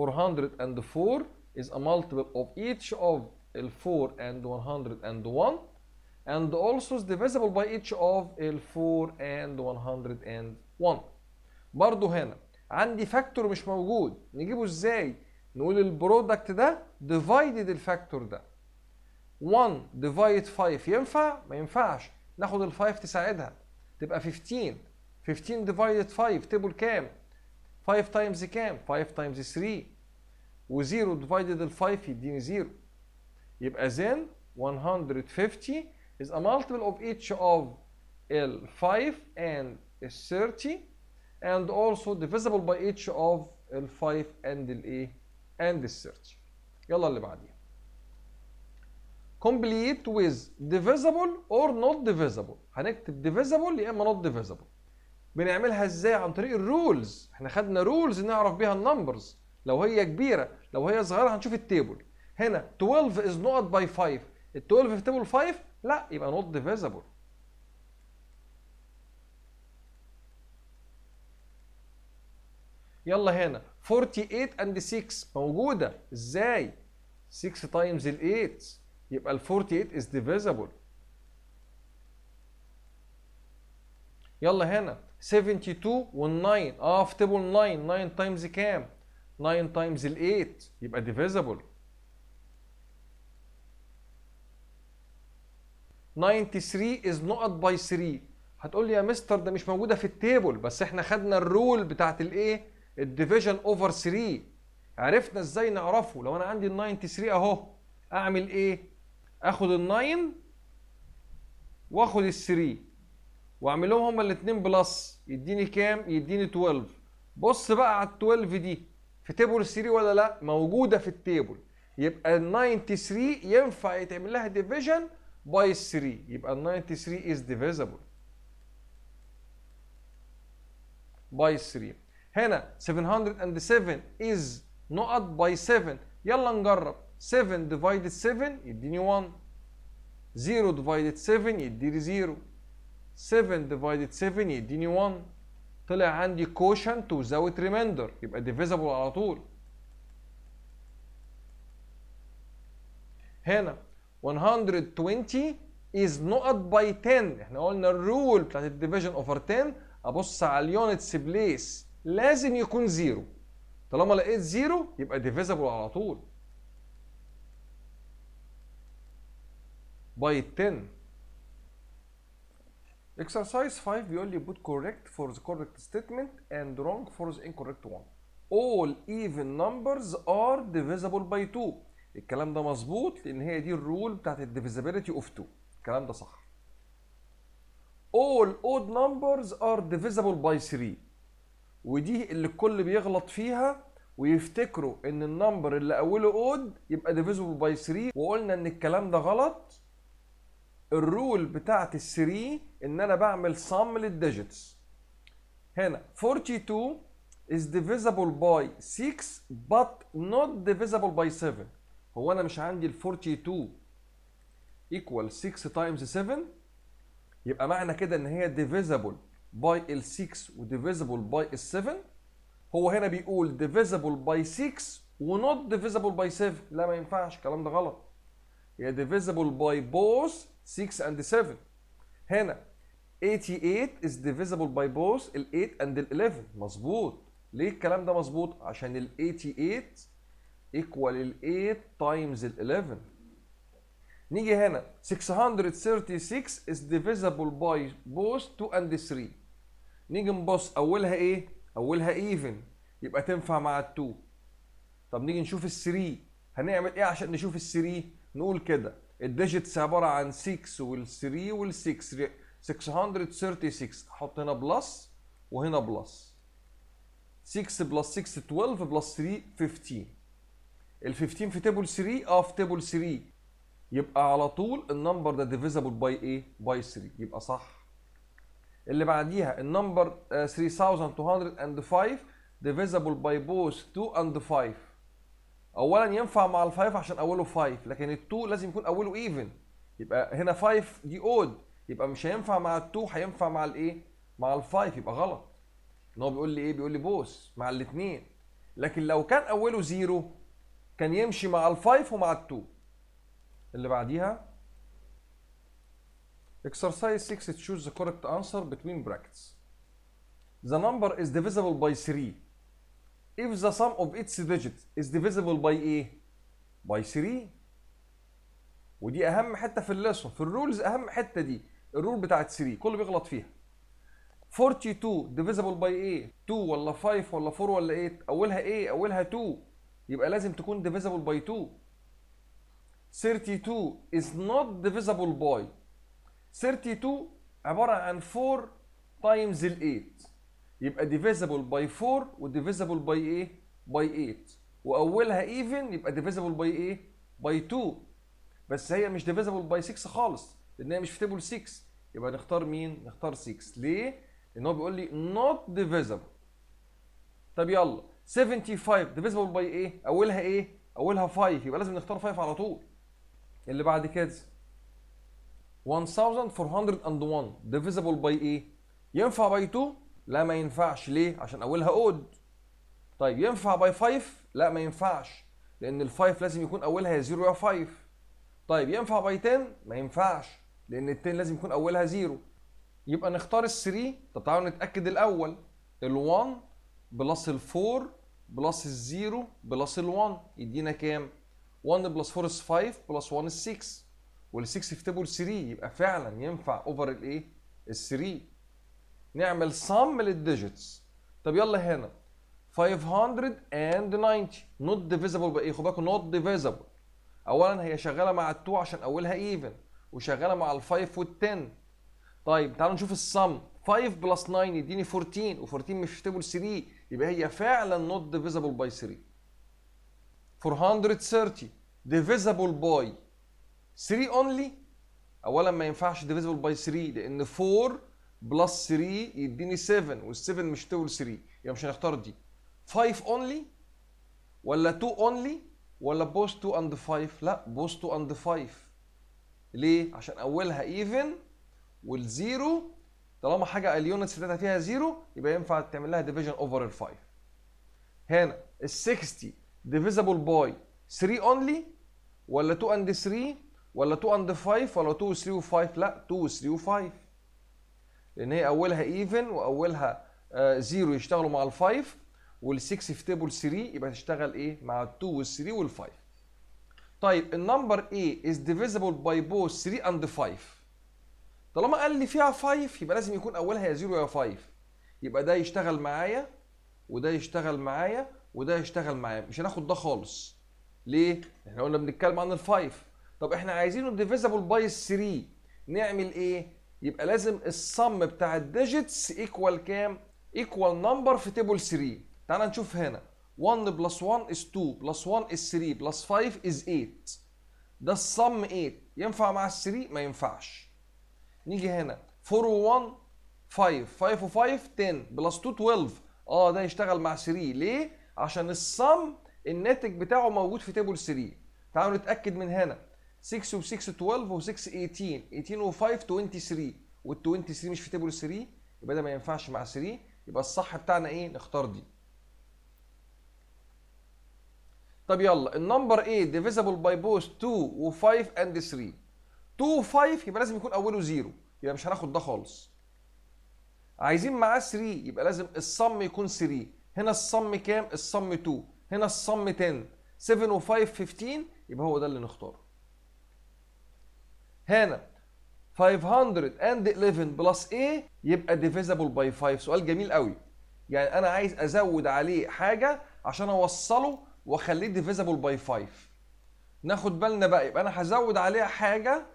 404 is a multiple of each of ال 4 and 101 and also is divisible by each of ال 4 and 101 برضو هنا عندي فاكتور مش موجود نجيبه ازاي نقول البرودكت ده ديفايدد الفاكتور ده 1 ديفايد 5 ينفع ما ينفعش ناخد ال 5 تساعدها تبقى 15 15 ديفايد 5 تبقى كام 5 تايمز كام 5 تايمز 3 و0 ديفايد ال 5 يديني 0 يبقى then 150 is a multiple of each of L5 and L30 and also divisible by each of L5 and L8 and L30 يلا اللي بعديها complete with divisible or not divisible هنكتب divisible يا اما not divisible بنعملها ازاي عن طريق الرولز احنا خدنا رولز نعرف بيها النمبرز لو هي كبيره لو هي صغيره هنشوف التيبل هنا 12 is not by 5 ال 12 في تيبل 5 لا يبقى not divisible يلا هنا 48 and 6 موجوده ازاي 6 times 8 يبقى ال 48 is divisible يلا هنا 72 وال 9 اه في تيبل 9 9 times كام 9 times 8 يبقى divisible 93 از نقط باي 3 هتقول لي يا مستر ده مش موجوده في التيبل بس احنا خدنا الرول بتاعت الايه الديفيجن اوفر 3 عرفنا ازاي نعرفه لو انا عندي ال 93 اهو اعمل ايه اخد ال 9 واخد ال 3 واعمل لهم هما الاثنين بلس يديني كام يديني 12 بص بقى على ال 12 دي في تيبل 3 ولا لا موجوده في التيبل يبقى ال 93 ينفع يتعمل لها ديفيجن باي 3 يبقى ال 93 از ديفيزبل باي 3 هنا 707 از نقط باي 7 يلا نجرب 7 ديفايدد 7 يديني 1 0 ديفايدد 7 يديني 0 7 ديفايدد 7 يديني 1 طلع عندي كوشنت وزاوت ريماندر يبقى ديفيزبل على طول هنا 120 is نقط باي 10 احنا قلنا الرول بتاعت الديفيجن اوفر 10 ابص على اليونتس بليس لازم يكون زيرو طالما لقيت زيرو يبقى ديفيزبل على طول باي 10 exercise 5 بيقول لي put correct for the correct statement and wrong for the incorrect one all even numbers are divisible by 2 الكلام ده مظبوط لان هي دي الرول بتاعت الديفيزابيلتي اوف 2 الكلام ده صح all odd numbers are divisible by 3 ودي اللي الكل بيغلط فيها ويفتكروا ان النمبر اللي اوله اود يبقى ديفيزبل باي 3 وقلنا ان الكلام ده غلط الرول بتاعت ال 3 ان انا بعمل صم للديجيتس هنا 42 is divisible by 6 but not divisible by 7 هو انا مش عندي ال 42 equal 6 times 7 يبقى معنى كده ان هي divisible by ال 6 ودivisible by ال 7 هو هنا بيقول divisible by 6 ونوت divisible by 7 لا ما ينفعش الكلام ده غلط هي divisible by both 6 and 7 هنا 88 is divisible by both ال 8 and ال 11 مظبوط ليه الكلام ده مظبوط عشان ال 88 ايكوال ال 8 تايمز ال 11 نيجي هنا 636 is divisible by both 2 and 3 نيجي نبص اولها ايه اولها ايفن يبقى تنفع مع ال 2 طب نيجي نشوف ال 3 هنعمل ايه عشان نشوف ال 3 نقول كده الديجيتس عباره عن 6 وال 3 وال 6 636 احط هنا بلس وهنا بلس 6 بلس 6 12 بلس 3 15 ال 15 في تيبل 3 اه في تيبل 3 يبقى على طول النمبر ده ديفيزبل باي ايه؟ باي 3 يبقى صح اللي بعديها النمبر 3205 ديفيزبل باي بوث 2 اند 5 اولا ينفع مع ال5 عشان اوله 5 لكن ال2 لازم يكون اوله ايفن يبقى هنا 5 دي اود يبقى مش هينفع مع ال2 هينفع مع الايه؟ مع ال5 يبقى غلط ان هو بيقول لي ايه؟ بيقول لي بوث مع الاثنين لكن لو كان اوله زيرو كان يمشي مع الفايف ومع التو اللي بعديها exercise 6 choose the correct answer between brackets the number is divisible by 3 if the sum of its digits is divisible by ايه by 3 ودي اهم حته في الليسون في الرولز اهم حته دي الرول بتاعت 3 كله بيغلط فيها 42 divisible by ايه 2 ولا 5 ولا 4 ولا 8 اولها ايه اولها 2 يبقى لازم تكون ديفيزبل باي 2 32 is not divisible by 32 عبارة عن 4 تايمز ال 8 يبقى ديفيزبل باي 4 وديفيزبل باي ايه باي 8 وأولها ايفن يبقى ديفيزبل باي ايه باي 2 بس هي مش ديفيزبل باي 6 خالص لأن هي مش في تيبل 6 يبقى نختار مين نختار 6 ليه لأن هو بيقول لي not divisible طب يلا 75 ديفيزبل باي ايه؟ اولها ايه؟ اولها 5 يبقى لازم نختار 5 على طول. اللي بعد كده 1401 ديفيزبل باي ايه؟ ينفع باي 2؟ لا ما ينفعش ليه؟ عشان اولها اود. طيب ينفع باي 5؟ لا ما ينفعش لان ال 5 لازم يكون اولها يا 0 يا 5. طيب ينفع باي 10؟ ما ينفعش لان ال 10 لازم يكون اولها 0. يبقى نختار ال 3 طب تعالوا نتاكد الاول ال 1 بلس ال 4 بلس الزيرو بلس ال1 يدينا كام؟ 1 بلس 4 is 5 بلس 1 is 6 وال 6 في تيبل 3 يبقى فعلا ينفع اوفر الايه؟ ال 3 إيه؟ نعمل سم للديجيتس طب يلا هنا 590 نوت ديفيزبل بقى ايه؟ خد بالكم نوت ديفيزبل اولا هي شغاله مع ال2 عشان اولها ايفن وشغاله مع ال5 وال10 طيب تعالوا نشوف السم 5 بلس 9 يديني 14 و14 مش في تيبل 3 يبقى هي فعلا نوت ديفيزبل باي 3 430 ديفيزبل باي 3 اونلي اولا ما ينفعش ديفيزبل باي 3 لان 4 بلس 3 يديني 7 وال7 مش تول 3 يبقى مش هنختار دي 5 اونلي ولا 2 اونلي ولا بوست 2 اند 5 لا بوست 2 اند 5 ليه عشان اولها ايفن والزيرو طالما حاجه اليونتس بتاعتها فيها زيرو يبقى ينفع تعمل لها ديفيجن اوفر ال 5 هنا ال 60 ديفيزبل باي 3 اونلي ولا 2 اند 3 ولا 2 اند 5 ولا 2 و 3 و 5 لا 2 و 3 و 5 لان هي اولها ايفن واولها زيرو آه, يشتغلوا مع ال 5 وال 6 في تيبل 3 يبقى تشتغل ايه مع ال 2 وال 3 وال 5 طيب النمبر A is ديفيزبل باي بو 3 اند 5 طالما قال لي فيها 5 يبقى لازم يكون اولها يا 0 يا 5 يبقى ده يشتغل معايا وده يشتغل معايا وده يشتغل معايا مش هناخد ده خالص ليه احنا قلنا بنتكلم عن ال5 طب احنا عايزينه ديفيزبل باي 3 نعمل ايه يبقى لازم الصم بتاع الديجيتس ايكوال كام ايكوال نمبر في تيبل 3 تعال نشوف هنا 1 بلس 1 از 2 بلس 1 از 3 بلس 5 از 8 ده الصم 8 ينفع مع ال 3 ما ينفعش نيجي هنا 4 و1 5 5 و5 10 بلس 2 12 اه ده يشتغل مع 3 ليه؟ عشان الصم الناتج بتاعه موجود في تيبل 3 تعالوا نتاكد من هنا 6 و6 12 و6 18 18 و5 23 وال 23 مش في تيبل 3 يبقى ده ما ينفعش مع 3 يبقى الصح بتاعنا ايه؟ نختار دي طب يلا النمبر 8 ديفيزبل باي بوست 2 و5 اند 3 2 5 يبقى لازم يكون اوله 0 يبقى مش هناخد ده خالص عايزين معاه 3 يبقى لازم الصم يكون 3 هنا الصم كام الصم 2 هنا الصم 10 7 و5 15 يبقى هو ده اللي نختاره هنا 511 بلس A يبقى ديفيزبل باي 5 سؤال جميل قوي يعني انا عايز ازود عليه حاجه عشان اوصله واخليه ديفيزبل باي 5 ناخد بالنا بقى يبقى انا هزود عليها حاجه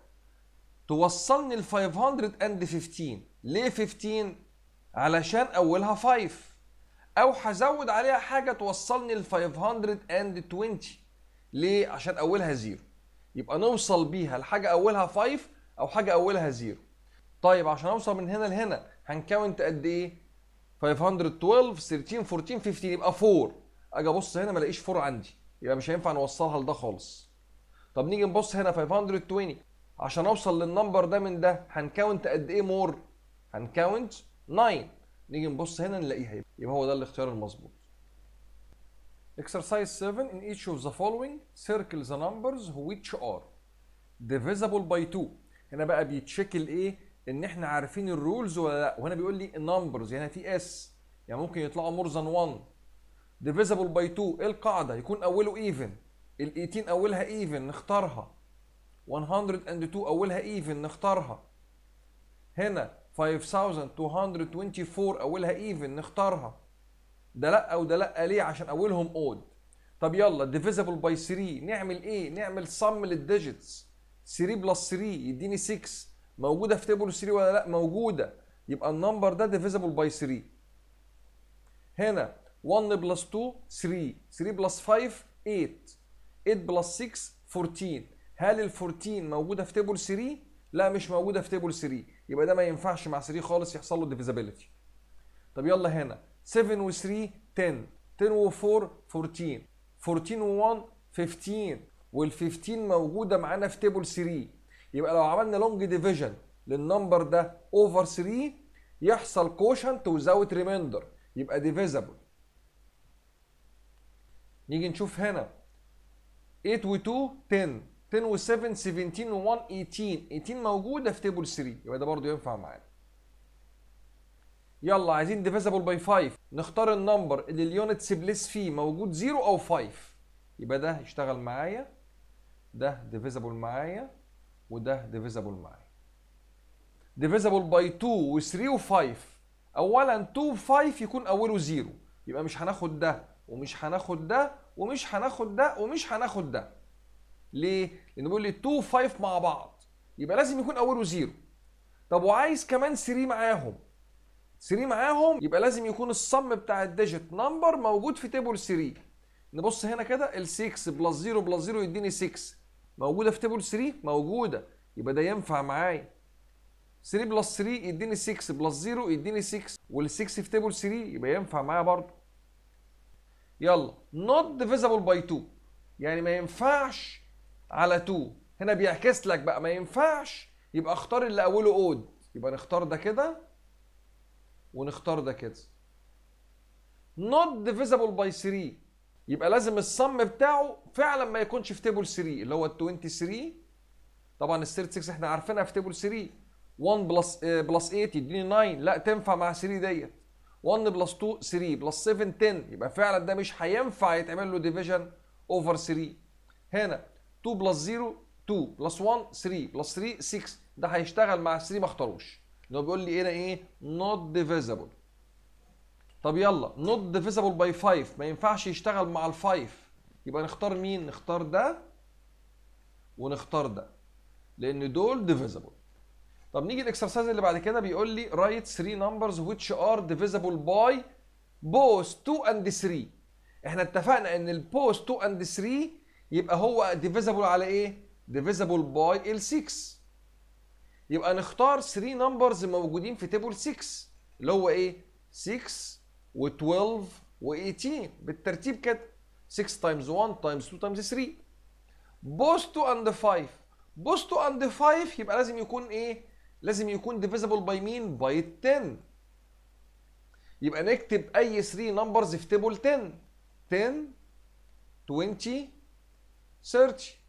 توصلني ل 515 ليه 15 علشان اولها 5 او هزود عليها حاجه توصلني ل 520 ليه عشان اولها 0 يبقى نوصل بيها لحاجه اولها 5 او حاجه اولها 0 طيب عشان اوصل من هنا لهنا هنكاونت قد ايه 512 13 14 15 يبقى 4 اجي ابص هنا ما الاقيش 4 عندي يبقى مش هينفع نوصلها لده خالص طب نيجي نبص هنا 520 عشان اوصل للنمبر ده من ده هنكاونت قد ايه مور هنكاونت 9 نيجي نبص هنا نلاقيها يبقى هو ده الاختيار المظبوط exercise 7 in each of the following circle the numbers which are divisible by 2 هنا بقى بيتشيك الايه ان احنا عارفين الرولز ولا لا وهنا بيقول لي النمبرز يعني في اس يعني ممكن يطلعوا مور ذان 1 divisible by 2 ايه القاعده يكون اوله ايفن ال 18 اولها ايفن نختارها 102 اولها ايفن نختارها هنا 5224 اولها ايفن نختارها ده لا وده لا ليه عشان اولهم اود طب يلا ديفيزبل باي 3 نعمل ايه نعمل صم للديجيتس 3 بلس 3 يديني 6 موجوده في تيبل 3 ولا لا موجوده يبقى النمبر ده ديفيزبل باي 3 هنا 1 بلس 2 3 3 بلس 5 8 8 بلس 6 14 هل ال 14 موجوده في تيبل 3 لا مش موجوده في تيبل 3 يبقى ده ما ينفعش مع 3 خالص يحصل له ديفيزابيلتي طب يلا هنا 7 و 3 10 10 و 4 14 14 و 1 15 وال 15 موجوده معانا في تيبل 3 يبقى لو عملنا لونج ديفيجن للنمبر ده اوفر 3 يحصل كوشنت وزاوت ريميندر يبقى ديفيزابل نيجي نشوف هنا 8 و 2 10 10 و7 17 و1 18 18 موجوده في تيبل 3 يبقى ده برضه ينفع معانا يلا عايزين ديفيزبل باي 5 نختار النمبر اللي اليونت سبليس فيه موجود 0 او 5 يبقى ده يشتغل معايا ده ديفيزبل معايا وده ديفيزبل معايا ديفيزبل باي 2 و3 و5 اولا 2 و5 يكون اوله 0 يبقى مش هناخد ده ومش هناخد ده ومش هناخد ده ومش هناخد ده ليه؟ لان بيقول لي 2 5 مع بعض يبقى لازم يكون اوله زيرو طب وعايز كمان 3 معاهم 3 معاهم يبقى لازم يكون الصم بتاع الديجيت نمبر موجود في تيبل 3 نبص هنا كده ال 6 بلس 0 بلس 0 يديني 6 موجوده في تيبل 3 موجوده يبقى ده ينفع معايا 3 بلس 3 يديني 6 بلس 0 يديني 6 وال 6 في تيبل 3 يبقى ينفع معايا برضه يلا نوت ديفيزبل باي 2 يعني ما ينفعش على 2 هنا بيعكس لك بقى ما ينفعش يبقى اختار اللي اوله اود يبقى نختار ده كده ونختار ده كده نوت ديفيزبل باي 3 يبقى لازم الصم بتاعه فعلا ما يكونش في تيبل 3 اللي هو ال 23 طبعا ال 36 احنا عارفينها في تيبل 3 1 بلس بلس 8 يديني 9 لا تنفع مع 3 ديت 1 بلس 2 3 بلس 7 10 يبقى فعلا ده مش هينفع يتعمل له ديفيجن اوفر 3 هنا 2 بلس 0 2 بلس 1 3 بلس 3 6 ده هيشتغل مع 3 ما اختاروش اللي هو بيقول لي ايه ده ايه نوت ديفيزبل طب يلا نوت ديفيزبل باي 5 ما ينفعش يشتغل مع ال 5 يبقى نختار مين نختار ده ونختار ده لان دول ديفيزبل طب نيجي الاكسرسايز اللي بعد كده بيقول لي رايت 3 نمبرز which are ديفيزبل باي بوست 2 اند 3 احنا اتفقنا ان البوست 2 اند 3 يبقى هو ديفيزبل على ايه ديفيزبل باي ال 6 يبقى نختار 3 نمبرز موجودين في تيبل 6 اللي هو ايه 6 و12 و18 بالترتيب كده 6 تايمز 1 تايمز 2 تايمز 3 بوز 2 اند 5 بوز 2 اند 5 يبقى لازم يكون ايه لازم يكون ديفيزبل باي مين باي 10 يبقى نكتب اي 3 نمبرز في تيبل 10 10 20 سيرتش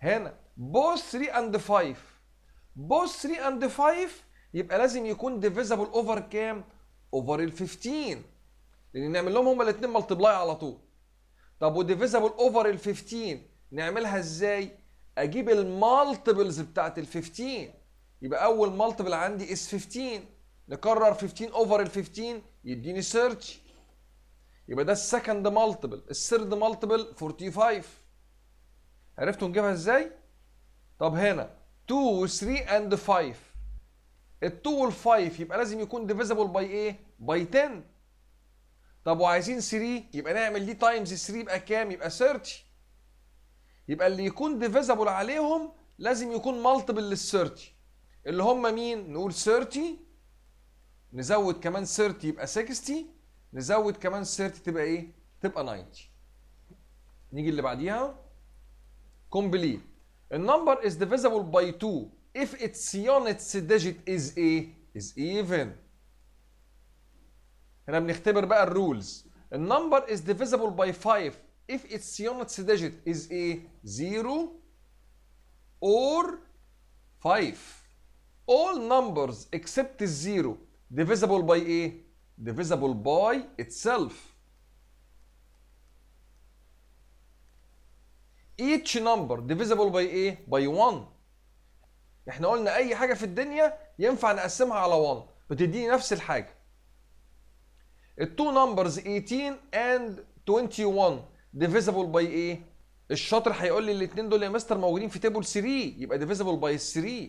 هنا بوث 3 اند 5 بوث 3 اند 5 يبقى لازم يكون ديفيزبل اوفر كام؟ اوفر ال 15 لان نعمل لهم هما الاثنين ملتبلاي على طول طب وديفيزبل اوفر ال 15 نعملها ازاي؟ اجيب المالتيبلز بتاعت ال 15 يبقى اول مالتيبل عندي اس 15 نكرر 15 اوفر ال 15 يديني سيرتش يبقى ده السكند مالتيبل الثيرد مالتيبل 45 عرفتوا نجيبها ازاي؟ طب هنا 2 و 3 اند 5 ال 2 وال 5 يبقى لازم يكون ديفيزبل باي ايه؟ باي 10 طب وعايزين 3 يبقى نعمل دي تايمز 3 يبقى كام؟ يبقى 30 يبقى اللي يكون ديفيزبل عليهم لازم يكون مالتيبل لل 30 اللي هم مين؟ نقول 30 نزود كمان 30 يبقى 60 نزود كمان 30 تبقى ايه؟ تبقى 90 نيجي اللي بعديها complete. A number is divisible by 2 if its units digit is a is even. هنا بنختبر بقى الرولز. A number is divisible by 5 if its units digit is a 0 or 5. All numbers except 0 divisible by a divisible by itself. each number divisible by ايه by 1 احنا قلنا اي حاجه في الدنيا ينفع نقسمها على 1 بتديني نفس الحاجه التو نمبرز 18 and 21 divisible by ايه الشاطر هيقول لي الاثنين دول يا مستر موجودين في تيبل 3 يبقى divisible by 3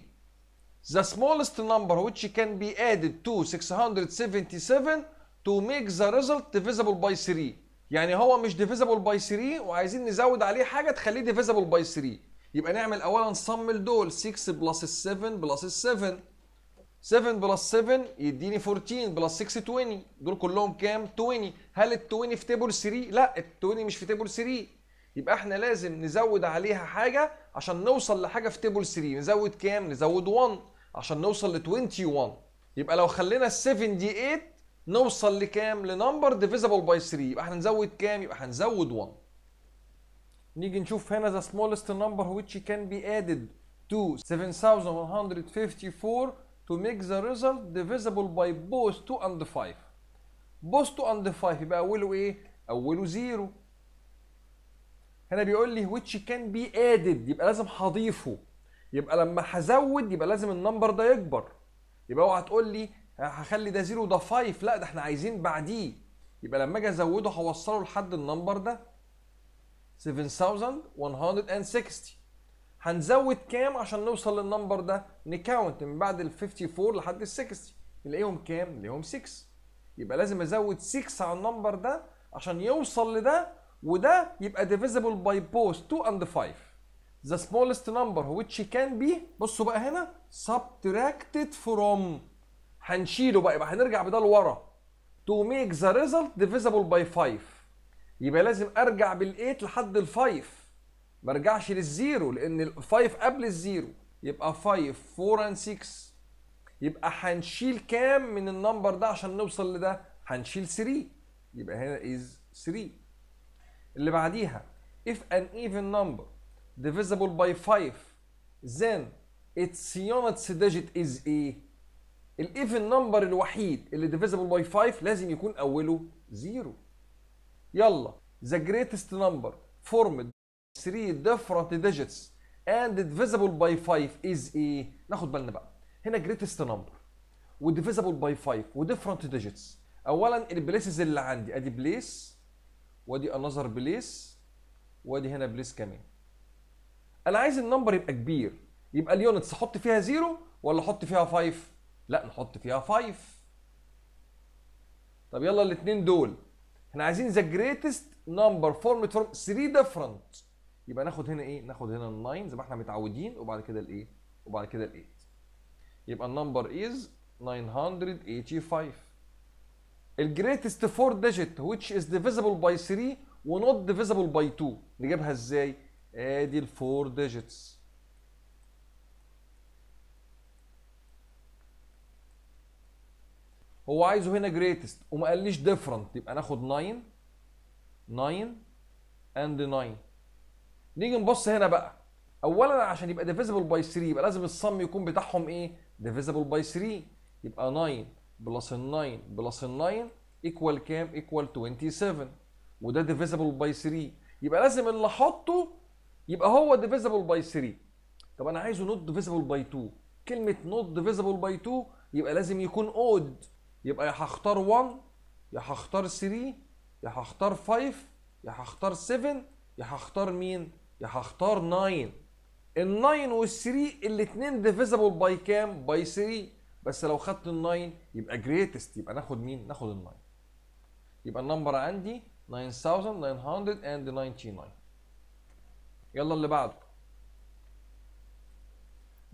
the smallest number which can be added to 677 to make the result divisible by 3 يعني هو مش ديفيزبل باي 3 وعايزين نزود عليه حاجه تخليه ديفيزبل باي 3 يبقى نعمل اولا صم لدول 6 بلس 7 بلس 7 7 بلس 7 يديني 14 بلس 6 20 دول كلهم كام 20 هل ال 20 في تيبل 3 لا ال 20 مش في تيبل 3 يبقى احنا لازم نزود عليها حاجه عشان نوصل لحاجه في تيبل 3 نزود كام نزود 1 عشان نوصل ل 21 يبقى لو خلينا ال 7 دي 8 نوصل لكام لنمبر ديفيزبل باي 3 يبقى هنزود كام يبقى هنزود 1 نيجي نشوف هنا the smallest number which can be added to 7154 to make the result divisible by both 2 and 5 both 2 and 5 يبقى اوله ايه اوله 0 هنا بيقول لي which can be added يبقى لازم هضيفه يبقى لما هزود يبقى لازم النمبر ده يكبر يبقى اوعى تقول لي هخلي ده زيرو ده 5 لا ده احنا عايزين بعديه يبقى لما اجي ازوده هوصله لحد النمبر ده 7160 هنزود كام عشان نوصل للنمبر ده نكاونت من بعد ال 54 لحد ال 60 نلاقيهم كام نلاقيهم 6 يبقى لازم ازود 6 على النمبر ده عشان يوصل لده وده يبقى divisible by both 2 and 5 the smallest number which can be بصوا بقى هنا subtracted from هنشيله بقى يبقى هنرجع بده لورا تو ميك ذا ريزلت ديفيزبل باي 5 يبقى لازم ارجع بال8 لحد ال5 ما ارجعش للزيرو لان ال5 قبل الزيرو يبقى 5 4 and 6 يبقى هنشيل كام من النمبر ده عشان نوصل لده هنشيل 3 يبقى هنا از 3 اللي بعديها if an even number divisible by 5 then its units digit is ايه الايفن نمبر الوحيد اللي ديفيزبل باي 5 لازم يكون اوله زيرو يلا ذا جريتست نمبر فورمد 3 ديفرنت ديجيتس اند ديفيزبل باي 5 از ايه ناخد بالنا بقى هنا جريتست نمبر وديفيزبل باي 5 وديفرنت ديجيتس اولا البليسز اللي عندي ادي بليس وادي انذر بليس وادي هنا بليس كمان انا عايز النمبر يبقى كبير يبقى اليونتس احط فيها زيرو ولا احط فيها 5 لا نحط فيها 5 طب يلا الاثنين دول احنا عايزين ذا جريتست نمبر فورمت فورم 3 ديفرنت يبقى ناخد هنا ايه ناخد هنا ال9 زي ما احنا متعودين وبعد كده الايه وبعد كده ال8 يبقى النمبر از 985 الجريتست 4 ديجيت which is divisible by 3 ونوت divisible by 2 نجيبها ازاي ادي ال 4 digits هو عايزه هنا جريتست وما قاليش ديفرنت يبقى ناخد 9 9 اند 9 نيجي نبص هنا بقى اولا عشان يبقى ديفيزبل باي 3 يبقى لازم الصم يكون بتاعهم ايه ديفيزبل باي 3 يبقى 9 بلس 9 بلس 9 ايكوال كام ايكوال 27 وده ديفيزبل باي 3 يبقى لازم اللي احطه يبقى هو ديفيزبل باي 3 طب انا عايزه نوت ديفيزبل باي 2 كلمه نوت ديفيزبل باي 2 يبقى لازم يكون اود يبقى يا هختار 1 يا هختار 3 يا هختار 5 يا هختار 7 يا هختار مين؟ يا هختار 9 ال 9 وال 3 الاثنين ديفيزبل باي كام؟ باي 3 بس لو خدت ال 9 يبقى جريتست يبقى ناخد مين؟ ناخد ال 9 يبقى النمبر عندي 9999 يلا اللي بعده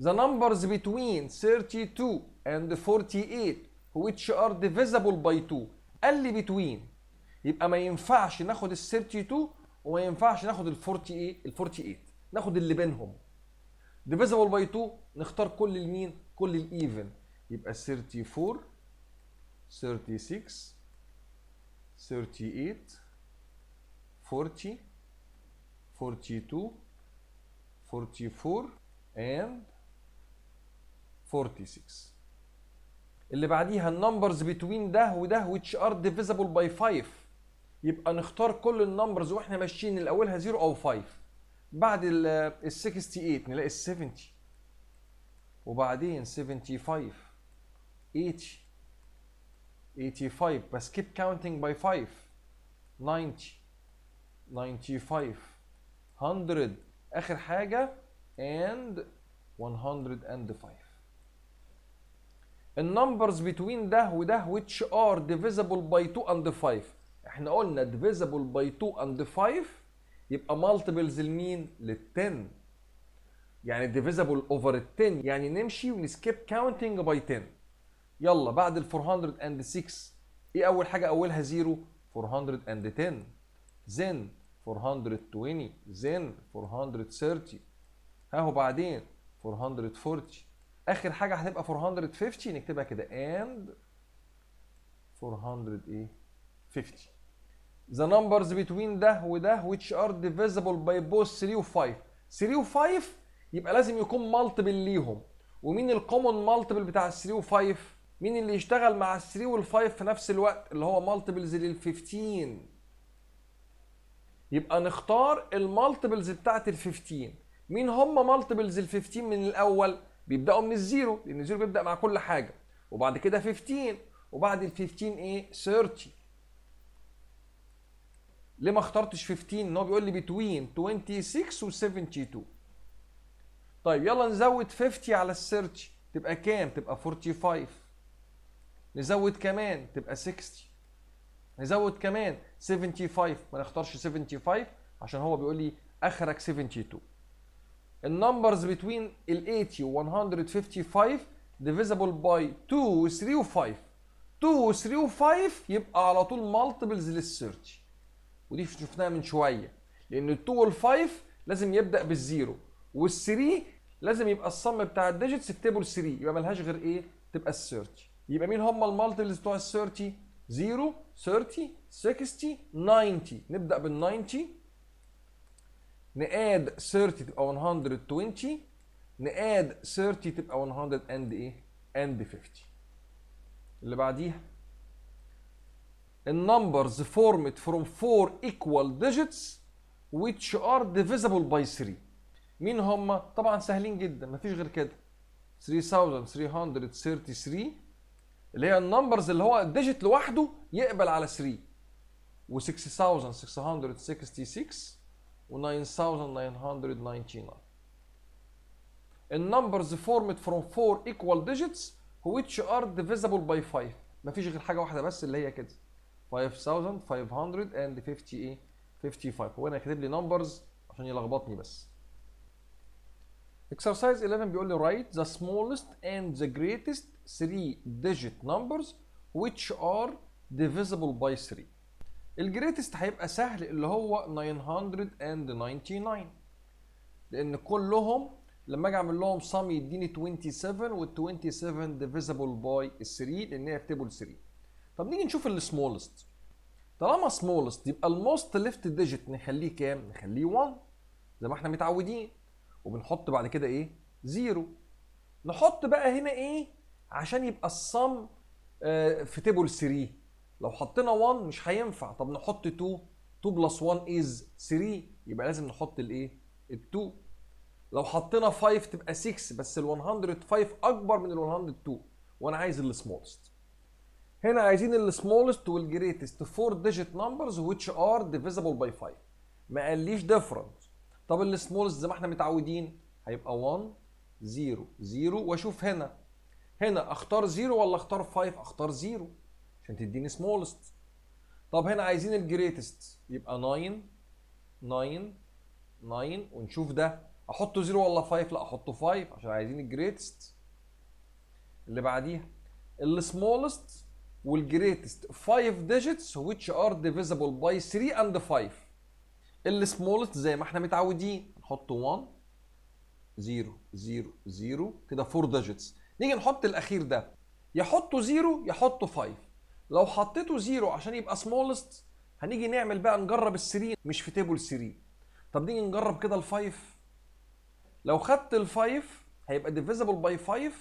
The numbers between 32 and 48 which are divisible by 2 قال لي between يبقى ما ينفعش ناخد ال 32 وما ينفعش ناخد ال ال 48 ناخد اللي بينهم divisible by 2 نختار كل المين كل الايفن يبقى 34 36 38 40 42 44 and 46 اللي بعديها النمبرز بتوين ده وده which are divisible by 5 يبقى نختار كل النمبرز واحنا ماشيين اللي اولها 0 او 5 بعد ال 68 نلاقي ال 70 وبعدين 75 80 85 بس keep counting by 5 90 95 100 اخر حاجه and 105 النمبرز بتوين ده وده which are divisible by 2 and 5 احنا قلنا divisible by 2 and 5 يبقى multiples لمين؟ لل 10 يعني divisible over 10 يعني نمشي ونسكيب counting by 10 يلا بعد ال 406 ايه اول حاجه اولها زيرو 410 then 420 then 430 اهو بعدين 440 اخر حاجه هتبقى 450 نكتبها كده and 450 ذا نمبرز the numbers between ده وده which are divisible by both 3 و 5 3 و 5 يبقى لازم يكون مالتيبل ليهم ومين الكومن مالتيبل بتاع ال 3 و 5 مين اللي يشتغل مع ال 3 وال 5 في نفس الوقت اللي هو مالتيبلز لل 15 يبقى نختار المالتيبلز بتاعت ال 15 مين هم مالتيبلز ال 15 من الاول بيبداوا من الزيرو لان الزيرو بيبدا مع كل حاجه وبعد كده 15 وبعد ال 15 ايه 30 ليه ما اخترتش 15 ان هو بيقول لي بتوين 26 و 72 طيب يلا نزود 50 على ال 30 تبقى كام تبقى 45 نزود كمان تبقى 60 نزود كمان 75 ما نختارش 75 عشان هو بيقول لي اخرك 72 النمبرز between ال 80 و 155 divisible by 2 و 3 و 5 2 و 3 و 5 يبقى على طول مالتيبلز لل 30 ودي شفناها من شويه لان ال 2 وال 5 لازم يبدا بالزيرو وال 3 لازم يبقى الصم بتاع الديجيتس في تيبل 3 يبقى ملهاش غير ايه تبقى ال 30 يبقى مين هم المالتيبلز بتوع ال 30 0 30 60 90 نبدا بال 90 نقاد 30 تبقى 120 نقاد 30 تبقى 100 اند ايه اند 50 اللي بعديها النمبرز formed from 4 equal digits which are divisible by 3 مين هم طبعا سهلين جدا مفيش غير كده 3333 اللي هي النمبرز اللي هو الديجيت لوحده يقبل على 3 و 6666 و9999 numbers formed from 4 equal digits which are divisible by 5 مفيش غير حاجه واحده بس اللي هي كده 5550 هو انا كاتب لي numbers عشان يلخبطني بس exercise 11 بيقول لي write the smallest and the greatest 3 digit numbers which are divisible by 3 الجريتست هيبقى سهل اللي هو 999 لان كلهم لما اجي اعمل لهم سم يديني 27 وال 27 ديفيزبل باي 3 لان هي تيبل 3 طب نيجي نشوف السمولست طالما سمولست يبقى الموست ليفت ديجيت نخليه كام؟ نخليه 1 زي ما احنا متعودين وبنحط بعد كده ايه؟ زيرو نحط بقى هنا ايه عشان يبقى الصم آه، في تيبل 3 لو حطينا 1 مش هينفع طب نحط 2 2 بلس 1 از 3 يبقى لازم نحط الايه ال2 لو حطينا 5 تبقى 6 بس ال105 اكبر من ال102 وانا عايز السمولست هنا عايزين السمولست والجريتست 4 ديجيت نمبرز which are divisible by 5 ما قاليش different طب السمولست زي ما احنا متعودين هيبقى 1 0 0 واشوف هنا هنا اختار 0 ولا اختار 5 اختار 0 عشان تديني سمولست طب هنا عايزين الجريتست يبقى 9 9 9 ونشوف ده احطه 0 ولا 5 لا احطه 5 عشان عايزين الجريتست اللي بعديها السمولست والجريتست 5 digits which are divisible by 3 and 5 السمولست زي ما احنا متعودين نحط 1 0 0 0 كده 4 digits نيجي نحط الاخير ده يحطه 0 يحطه 5 لو حطيته زيرو عشان يبقى سمولست هنيجي نعمل بقى نجرب ال3 مش في تيبل 3 طب نيجي نجرب كده ال5 لو خدت ال5 هيبقى ديفيزبل باي 5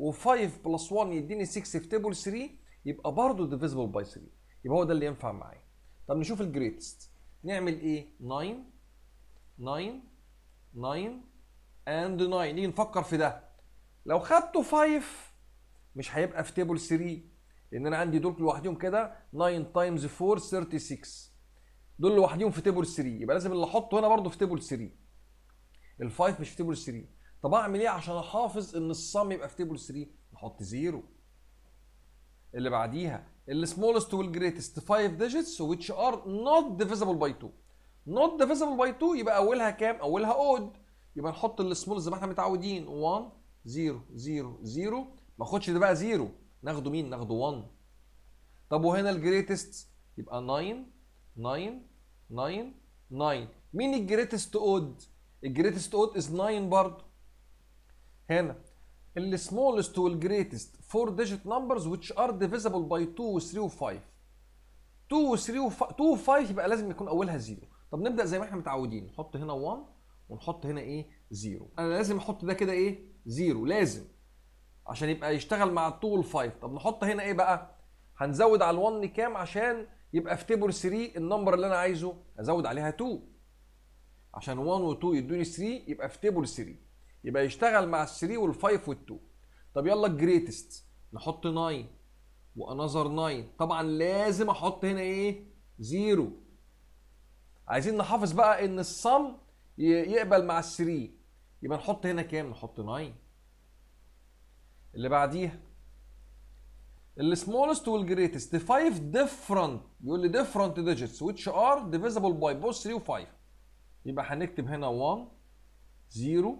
و5 بلس 1 يديني 6 في تيبل 3 يبقى برضه ديفيزبل باي 3 يبقى هو ده اللي ينفع معايا طب نشوف الجريتست نعمل ايه 9 9 9 اند 9 نيجي نفكر في ده لو خدته 5 مش هيبقى في تيبل 3 لان انا عندي دول لوحدهم كده 9 تايمز 4 36 دول لوحدهم في تيبل 3 يبقى لازم اللي احطه هنا برضه في تيبل 3 ال5 مش في تيبل 3 طب اعمل ايه عشان احافظ ان الصم يبقى في تيبل 3 نحط زيرو اللي بعديها السمولست والجريتست 5 ديجيتس which are not ديفيزبل باي 2 not ديفيزبل باي 2 يبقى اولها كام اولها اود يبقى نحط السمولست زي ما احنا متعودين 1 0 0 0 ما اخدش ده بقى 0 ناخده مين ناخده 1 طب وهنا الجريتست يبقى 9 9 9 9 مين الجريتست اود الجريتست اود از 9 برضه هنا السمولست والجريتست 4 ديجيت نمبرز ويتش ار ديفيزبل باي 2 و 3 و 5 2 و 3 و 2 و 5 يبقى لازم يكون اولها 0 طب نبدا زي ما احنا متعودين نحط هنا 1 ونحط هنا ايه 0 انا لازم احط ده كده ايه 0 لازم عشان يبقى يشتغل مع ال2 وال5 طب نحط هنا ايه بقى هنزود على ال1 كام عشان يبقى في تيبل 3 النمبر اللي انا عايزه ازود عليها 2 عشان 1 و2 يدوني 3 يبقى في تيبل 3 يبقى يشتغل مع ال3 وال5 وال2 طب يلا الجريتست نحط 9 وانذر 9 طبعا لازم احط هنا ايه زيرو عايزين نحافظ بقى ان الصم يقبل مع ال3 يبقى نحط هنا كام نحط 9 اللي بعديها السمولست والجريتست 5 ديفرنت يقول لي ديفرنت ديجيتس which are divisible by both 3 و 5 يبقى هنكتب هنا 1 0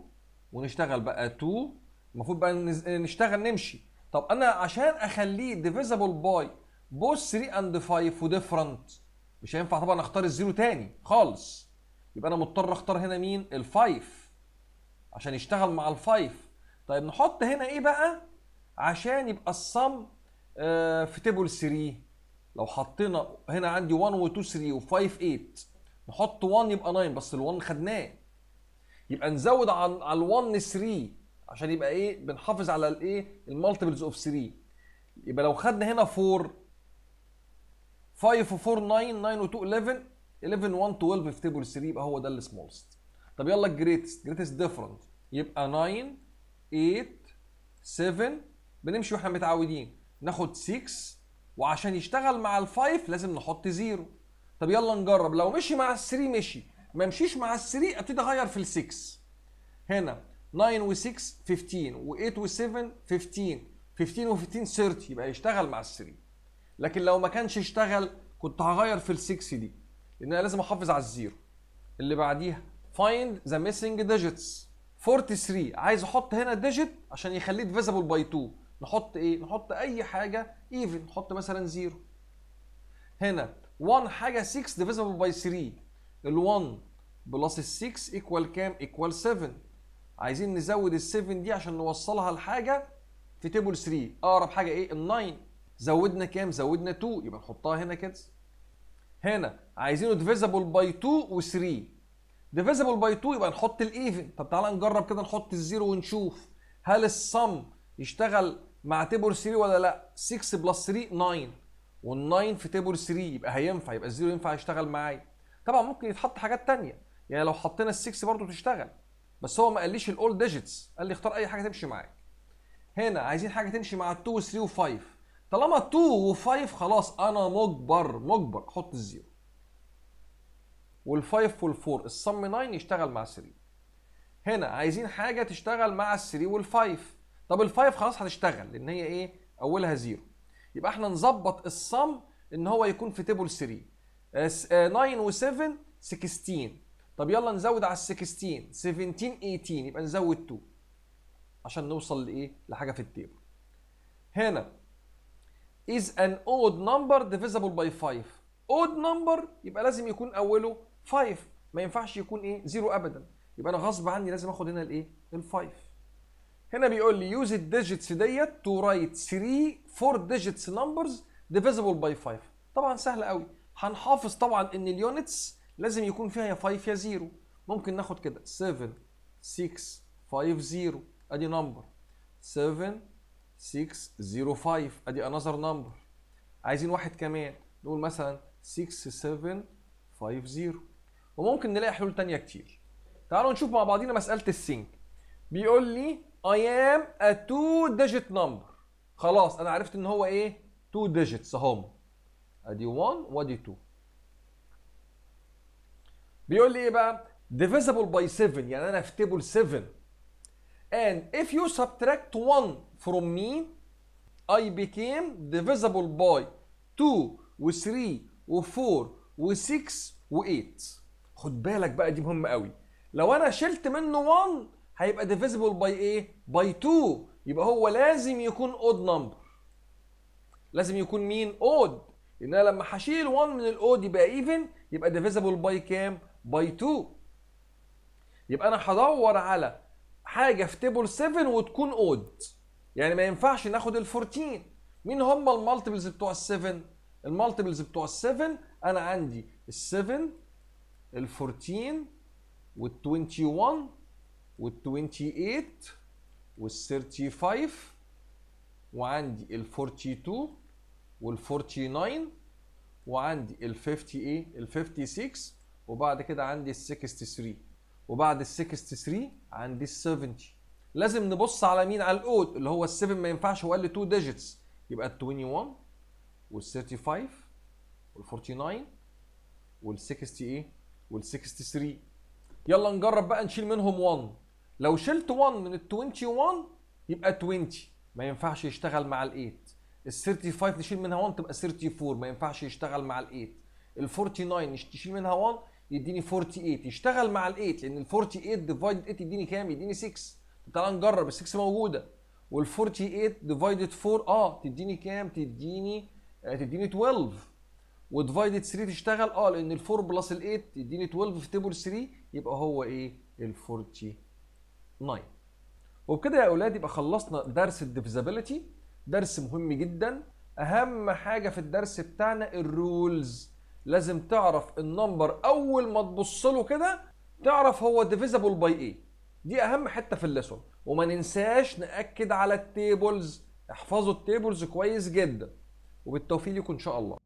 ونشتغل بقى 2 المفروض بقى نشتغل نمشي طب انا عشان اخليه ديفيزبل باي both 3 اند 5 وديفرنت مش هينفع طبعا اختار الزيرو تاني خالص يبقى انا مضطر اختار هنا مين ال 5 عشان يشتغل مع ال 5 طيب نحط هنا ايه بقى عشان يبقى الصم آه، في تيبل 3 لو حطينا هنا عندي 1 و2 3 و5 8 نحط 1 يبقى 9 بس ال1 خدناه يبقى نزود علي على ال1 3 عشان يبقى ايه بنحافظ على الايه المالتيبلز اوف 3 يبقى لو خدنا هنا 4 5 و4 9 9 و2 11 11 1 12 في تيبل 3 يبقى هو ده السمولست طب يلا الجريتست جريتست ديفرنت يبقى 9 8 7 بنمشي واحنا متعودين ناخد 6 وعشان يشتغل مع ال5 لازم نحط زيرو طب يلا نجرب لو مشي مع ال3 مشي ما مشيش مع ال3 ابتدي اغير في ال6 هنا 9 و6 15 و8 و7 15 15 و15 30 يبقى يشتغل مع ال3 لكن لو ما كانش اشتغل كنت هغير في ال6 دي لان انا لازم احافظ على الزيرو اللي بعديها find the missing digits 43 عايز احط هنا ديجيت عشان يخليه ديفيزبل باي 2 نحط ايه نحط اي حاجه ايفن نحط مثلا 0 هنا 1 حاجه 6 ديفيزبل باي 3 ال1 بلس ال6 ايكوال كام ايكوال 7 عايزين نزود ال7 دي عشان نوصلها لحاجه في تيبل 3 اقرب حاجه ايه ال9 زودنا كام زودنا 2 يبقى نحطها هنا كده هنا عايزينه ديفيزبل باي 2 و3 ديفيزبل باي 2 يبقى نحط الايفن طب تعالى نجرب كده نحط الزيرو ونشوف هل الصم يشتغل مع تيبور 3 ولا لا 6 بلس 3 9 وال9 في تيبور 3 يبقى هينفع يبقى الزيرو ينفع يشتغل معايا طبعا ممكن يتحط حاجات ثانيه يعني لو حطينا ال6 برضه تشتغل بس هو ما قاليش الاول ديجيتس قال لي اختار اي حاجه تمشي معاك هنا عايزين حاجه تمشي مع ال2 و3 و5 طالما 2 و5 خلاص انا مجبر مجبر احط الزيرو وال5 وال4 الصم 9 يشتغل مع 3 هنا عايزين حاجه تشتغل مع ال3 وال5 طب ال5 خلاص هتشتغل لان هي ايه اولها زيرو يبقى احنا نظبط الصم ان هو يكون في تيبل 3 9 و7 16 طب يلا نزود على ال 16 17 18 يبقى نزود 2 عشان نوصل لايه لحاجه في التيبل هنا is an odd number divisible by 5 odd number يبقى لازم يكون اوله 5 ما ينفعش يكون ايه زيرو ابدا يبقى انا غصب عني لازم اخد هنا الايه ال5 هنا بيقول لي يوز الديجيتس ديت تو رايت 3 4 ديجيتس نمبرز ديفيزبل باي 5 طبعا سهل قوي هنحافظ طبعا ان اليونتس لازم يكون فيها يا 5 يا 0 ممكن ناخد كده 7 6 5 0 ادي نمبر 7 6 0 5 ادي انذر نمبر عايزين واحد كمان نقول مثلا 6 7 5 0 وممكن نلاقي حلول تانية كتير تعالوا نشوف مع بعضينا مسألة السينك بيقول لي I am a two digit number خلاص أنا عرفت إن هو إيه two digits أهم أدي 1 وأدي 2 بيقول لي إيه بقى divisible by 7 يعني أنا افتبل 7 and if you subtract 1 from me I became divisible by 2 و3 و4 و6 و8 خد بالك بقى دي مهمه قوي لو انا شلت منه 1 هيبقى ديفيزبل باي ايه باي 2 يبقى هو لازم يكون اود نمبر لازم يكون مين اود لان انا لما هشيل 1 من الاود يبقى ايفن يبقى ديفيزبل باي كام باي 2 يبقى انا هدور على حاجه في تيبل 7 وتكون اود يعني ما ينفعش ناخد ال 14 مين هم المالتيبلز بتوع ال 7 المالتيبلز بتوع ال 7 انا عندي ال 7 ال 14 وال 21 وال 28 وال 35 وعندي ال 42 وال 49 وعندي ال 50 ايه ال 56 وبعد كده عندي ال 63 وبعد ال 63 عندي ال 70 لازم نبص على مين على الاود اللي هو ال 7 ما ينفعش هو قال لي 2 ديجيتس يبقى ال 21 وال 35 وال 49 وال 68 وال63 يلا نجرب بقى نشيل منهم 1 لو شلت 1 من ال 21 يبقى 20 ما ينفعش يشتغل مع ال 8 ال 35 نشيل منها 1 تبقى 34 ما ينفعش يشتغل مع ال 8 ال 49 نشيل منها 1 يديني 48 يشتغل مع ال 8 لان ال 48 ديفايد 8 يديني كام؟ يديني 6 تعال نجرب ال 6 موجوده وال 48 ديفايد 4 اه تديني كام؟ تديني آه تديني 12 وديفايدد 3 تشتغل اه لان ال 4 بلس ال 8 يديني 12 في تيبل 3 يبقى هو ايه ال 49 وبكده يا اولاد يبقى خلصنا درس الديفيزابيلتي درس مهم جدا اهم حاجه في الدرس بتاعنا الرولز لازم تعرف النمبر اول ما تبص له كده تعرف هو ديفيزابل باي ايه دي اهم حته في الليسون وما ننساش ناكد على التيبلز احفظوا التيبلز كويس جدا وبالتوفيق لكم ان شاء الله